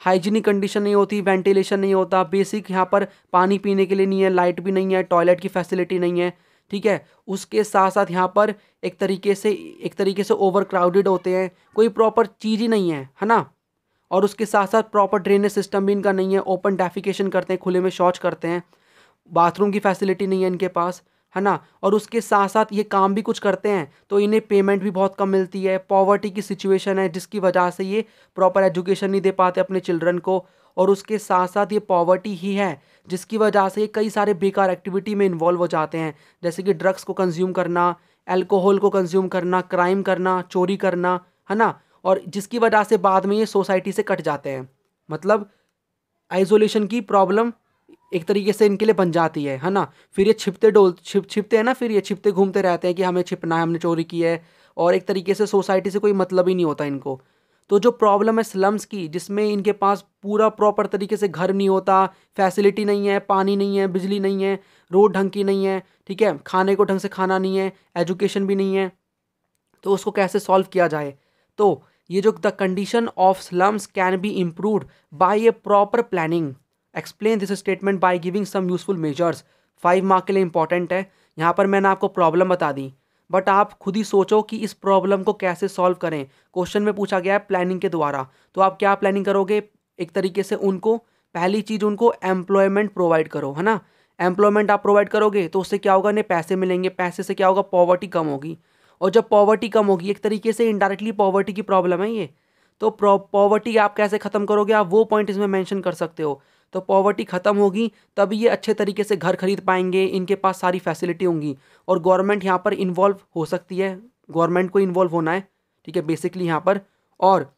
हाइजीनिक कंडीशन नहीं होती वेंटिलेशन नहीं होता बेसिक यहाँ पर पानी पीने के लिए नहीं है लाइट भी नहीं है टॉयलेट की फैसिलिटी नहीं है ठीक है उसके साथ साथ यहाँ पर एक तरीके से एक तरीके से ओवर क्राउडेड होते हैं कोई प्रॉपर चीज़ ही नहीं है है ना और उसके साथ साथ प्रॉपर ड्रेनेज सिस्टम भी इनका नहीं है ओपन डेफिकेशन करते हैं खुले में शौच करते हैं बाथरूम की फैसिलिटी नहीं है इनके पास है ना और उसके साथ साथ ये काम भी कुछ करते हैं तो इन्हें पेमेंट भी बहुत कम मिलती है पॉवर्टी की सिचुएशन है जिसकी वजह से ये प्रॉपर एजुकेशन नहीं दे पाते अपने चिल्ड्रन को और उसके साथ साथ ये पॉवर्टी ही है जिसकी वजह से ये कई सारे बेकार एक्टिविटी में इन्वॉल्व हो जाते हैं जैसे कि ड्रग्स को कंज्यूम करना एल्कोहल को कंज्यूम करना क्राइम करना चोरी करना है ना और जिसकी वजह से बाद में ये सोसाइटी से कट जाते हैं मतलब आइसोलेशन की प्रॉब्लम एक तरीके से इनके लिए बन जाती है है ना फिर ये छिपते डोल छिप छिपते हैं ना फिर ये छिपते घूमते रहते हैं कि हमें छिपना है हमने चोरी की है और एक तरीके से सोसाइटी से कोई मतलब ही नहीं होता इनको तो जो प्रॉब्लम है स्लम्स की जिसमें इनके पास पूरा प्रॉपर तरीके से घर नहीं होता फैसिलिटी नहीं है पानी नहीं है बिजली नहीं है रोड ढंग की नहीं है ठीक है खाने को ढंग से खाना नहीं है एजुकेशन भी नहीं है तो उसको कैसे सॉल्व किया जाए तो ये जो the condition of slums can be improved by a proper planning explain this statement by giving some useful measures five mark के लिए इंपॉर्टेंट है यहाँ पर मैंने आपको प्रॉब्लम बता दी बट आप खुद ही सोचो कि इस प्रॉब्लम को कैसे सॉल्व करें क्वेश्चन में पूछा गया है प्लानिंग के द्वारा तो आप क्या प्लानिंग करोगे एक तरीके से उनको पहली चीज़ उनको एम्प्लॉयमेंट प्रोवाइड करो है ना एम्प्लॉयमेंट आप प्रोवाइड करोगे तो उससे क्या होगा उन्हें पैसे मिलेंगे पैसे से क्या होगा पॉवर्टी कम होगी और जब पॉवर्टी कम होगी एक तरीके से इनडायरेक्टली पॉवर्टी की प्रॉब्लम है ये तो पॉवर्टी आप कैसे ख़त्म करोगे आप वो पॉइंट इसमें मैंशन कर सकते हो तो पॉवर्टी ख़त्म होगी तब ये अच्छे तरीके से घर खरीद पाएंगे इनके पास सारी फैसिलिटी होंगी और गवर्नमेंट यहाँ पर इन्वॉल्व हो सकती है गवर्नमेंट को इन्वॉल्व होना है ठीक है बेसिकली यहाँ पर और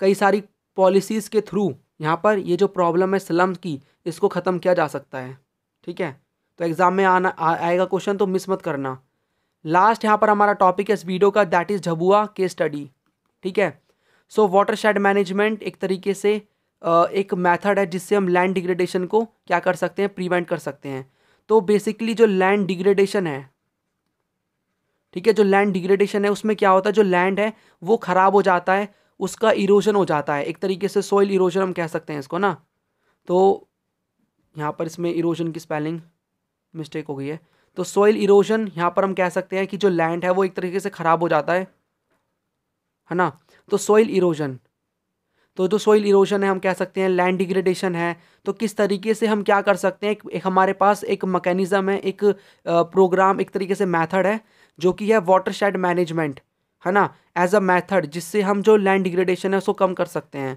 कई सारी पॉलिसीज़ के थ्रू यहाँ पर ये जो प्रॉब्लम है स्लम की इसको ख़त्म किया जा सकता है ठीक है तो एग्ज़ाम में आना आ, आएगा क्वेश्चन तो मिस मत करना लास्ट यहाँ पर हमारा टॉपिक है इस वीडियो का दैट इज़ झबुआ के स्टडी ठीक है सो वाटर शेड मैनेजमेंट एक तरीके से एक मेथड है जिससे हम लैंड डिग्रेडेशन को क्या कर सकते हैं प्रिवेंट कर सकते हैं तो बेसिकली जो लैंड डिग्रेडेशन है ठीक है जो लैंड डिग्रेडेशन है उसमें क्या होता है जो लैंड है वो ख़राब हो जाता है उसका इरोजन हो जाता है एक तरीके से सॉइल इरोजन हम कह सकते हैं इसको ना तो यहाँ पर इसमें इरोजन की स्पेलिंग मिस्टेक हो गई है तो सॉइल इरोजन यहाँ पर हम कह सकते हैं कि जो लैंड है वो एक तरीके से ख़राब हो जाता है है ना तो सॉइल इरोजन तो जो सॉइल इरोशन है हम कह सकते हैं लैंड डिग्रेडेशन है तो किस तरीके से हम क्या कर सकते हैं एक हमारे पास एक मकैनिज़म है एक प्रोग्राम एक तरीके से मैथड है जो कि है वाटर शेड मैनेजमेंट है ना एज अ मैथड जिससे हम जो लैंड डिग्रेडेशन है उसको कम कर सकते हैं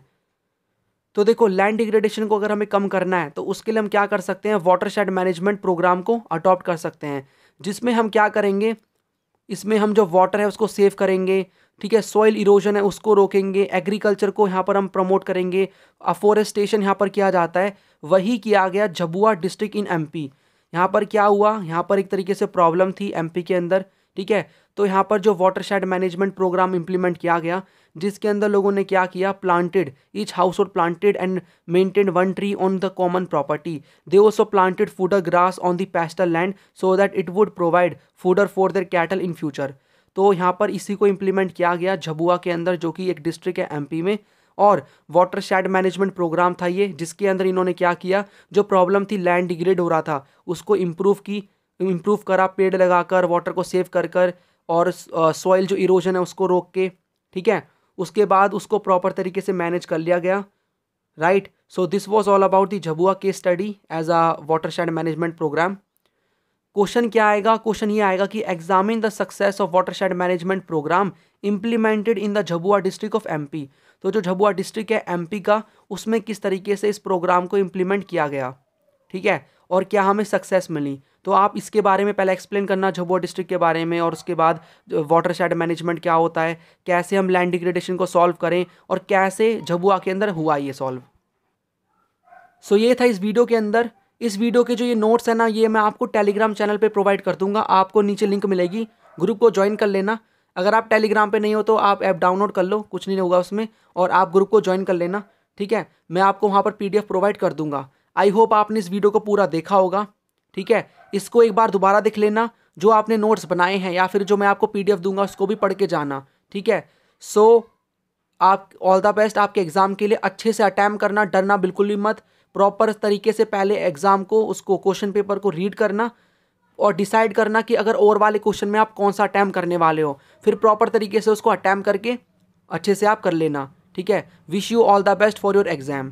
तो देखो लैंड डिग्रेडेशन को अगर हमें कम करना है तो उसके लिए हम क्या कर सकते हैं वाटर शेड मैनेजमेंट प्रोग्राम को अडॉप्ट कर सकते हैं जिसमें हम क्या करेंगे इसमें हम जो वाटर है उसको सेव करेंगे ठीक है सॉइल इरोजन है उसको रोकेंगे एग्रीकल्चर को यहाँ पर हम प्रमोट करेंगे अफोरेस्टेशन यहाँ पर किया जाता है वही किया गया झबुआ डिस्ट्रिक्ट इन एमपी यहाँ पर क्या हुआ यहाँ पर एक तरीके से प्रॉब्लम थी एमपी के अंदर ठीक है तो यहाँ पर जो watershed management program implement किया गया जिसके अंदर लोगों ने क्या किया प्लांटेड ईच हाउस और planted and maintain one tree on the common property they also planted fodder grass on the pasture land so that it would provide fodder for their cattle in future तो यहाँ पर इसी को implement किया गया झबुआ के अंदर जो कि एक डिस्ट्रिक्ट है एमपी में और वाटर शेड मैनेजमेंट प्रोग्राम था ये जिसके अंदर इन्होंने क्या किया जो प्रॉब्लम थी लैंड डिग्रेड हो रहा था उसको इम्प्रूव की इम्प्रूव करा पेड़ लगाकर वाटर को सेव कर कर और सॉइल जो इरोजन है उसको रोक के ठीक है उसके बाद उसको प्रॉपर तरीके से मैनेज कर लिया गया right so this was all about the Jhabua case study as a watershed management program question क्या आएगा क्वेश्चन ये आएगा कि examine the success of watershed management program implemented in the Jhabua district of MP तो जो झबुआ district है MP का उसमें किस तरीके से इस प्रोग्राम को इम्प्लीमेंट किया गया ठीक है और क्या हमें सक्सेस मिली तो आप इसके बारे में पहले एक्सप्लेन करना झबुआ डिस्ट्रिक्ट के बारे में और उसके बाद वाटर शेड मैनेजमेंट क्या होता है कैसे हम लैंड डिग्रेडेशन को सॉल्व करें और कैसे झबुआ के अंदर हुआ ये सॉल्व सो so, ये था इस वीडियो के अंदर इस वीडियो के जो ये नोट्स हैं ना ये मैं आपको टेलीग्राम चैनल पे प्रोवाइड कर दूंगा आपको नीचे लिंक मिलेगी ग्रुप को ज्वाइन कर लेना अगर आप टेलीग्राम पे नहीं हो तो आप ऐप डाउनलोड कर लो कुछ नहीं होगा उसमें और आप ग्रुप को ज्वाइन कर लेना ठीक है मैं आपको वहाँ पर पी प्रोवाइड कर दूंगा आई होप आपने इस वीडियो को पूरा देखा होगा ठीक है इसको एक बार दोबारा देख लेना जो आपने नोट्स बनाए हैं या फिर जो मैं आपको पी दूंगा उसको भी पढ़ के जाना ठीक है सो so, आप ऑल द बेस्ट आपके एग्ज़ाम के लिए अच्छे से अटैम्प करना डरना बिल्कुल भी मत प्रॉपर तरीके से पहले एग्ज़ाम को उसको क्वेश्चन पेपर को रीड करना और डिसाइड करना कि अगर और वाले क्वेश्चन में आप कौन सा अटैम्प करने वाले हो फिर प्रॉपर तरीके से उसको अटैम्प करके अच्छे से आप कर लेना ठीक है wish you all the best for your exam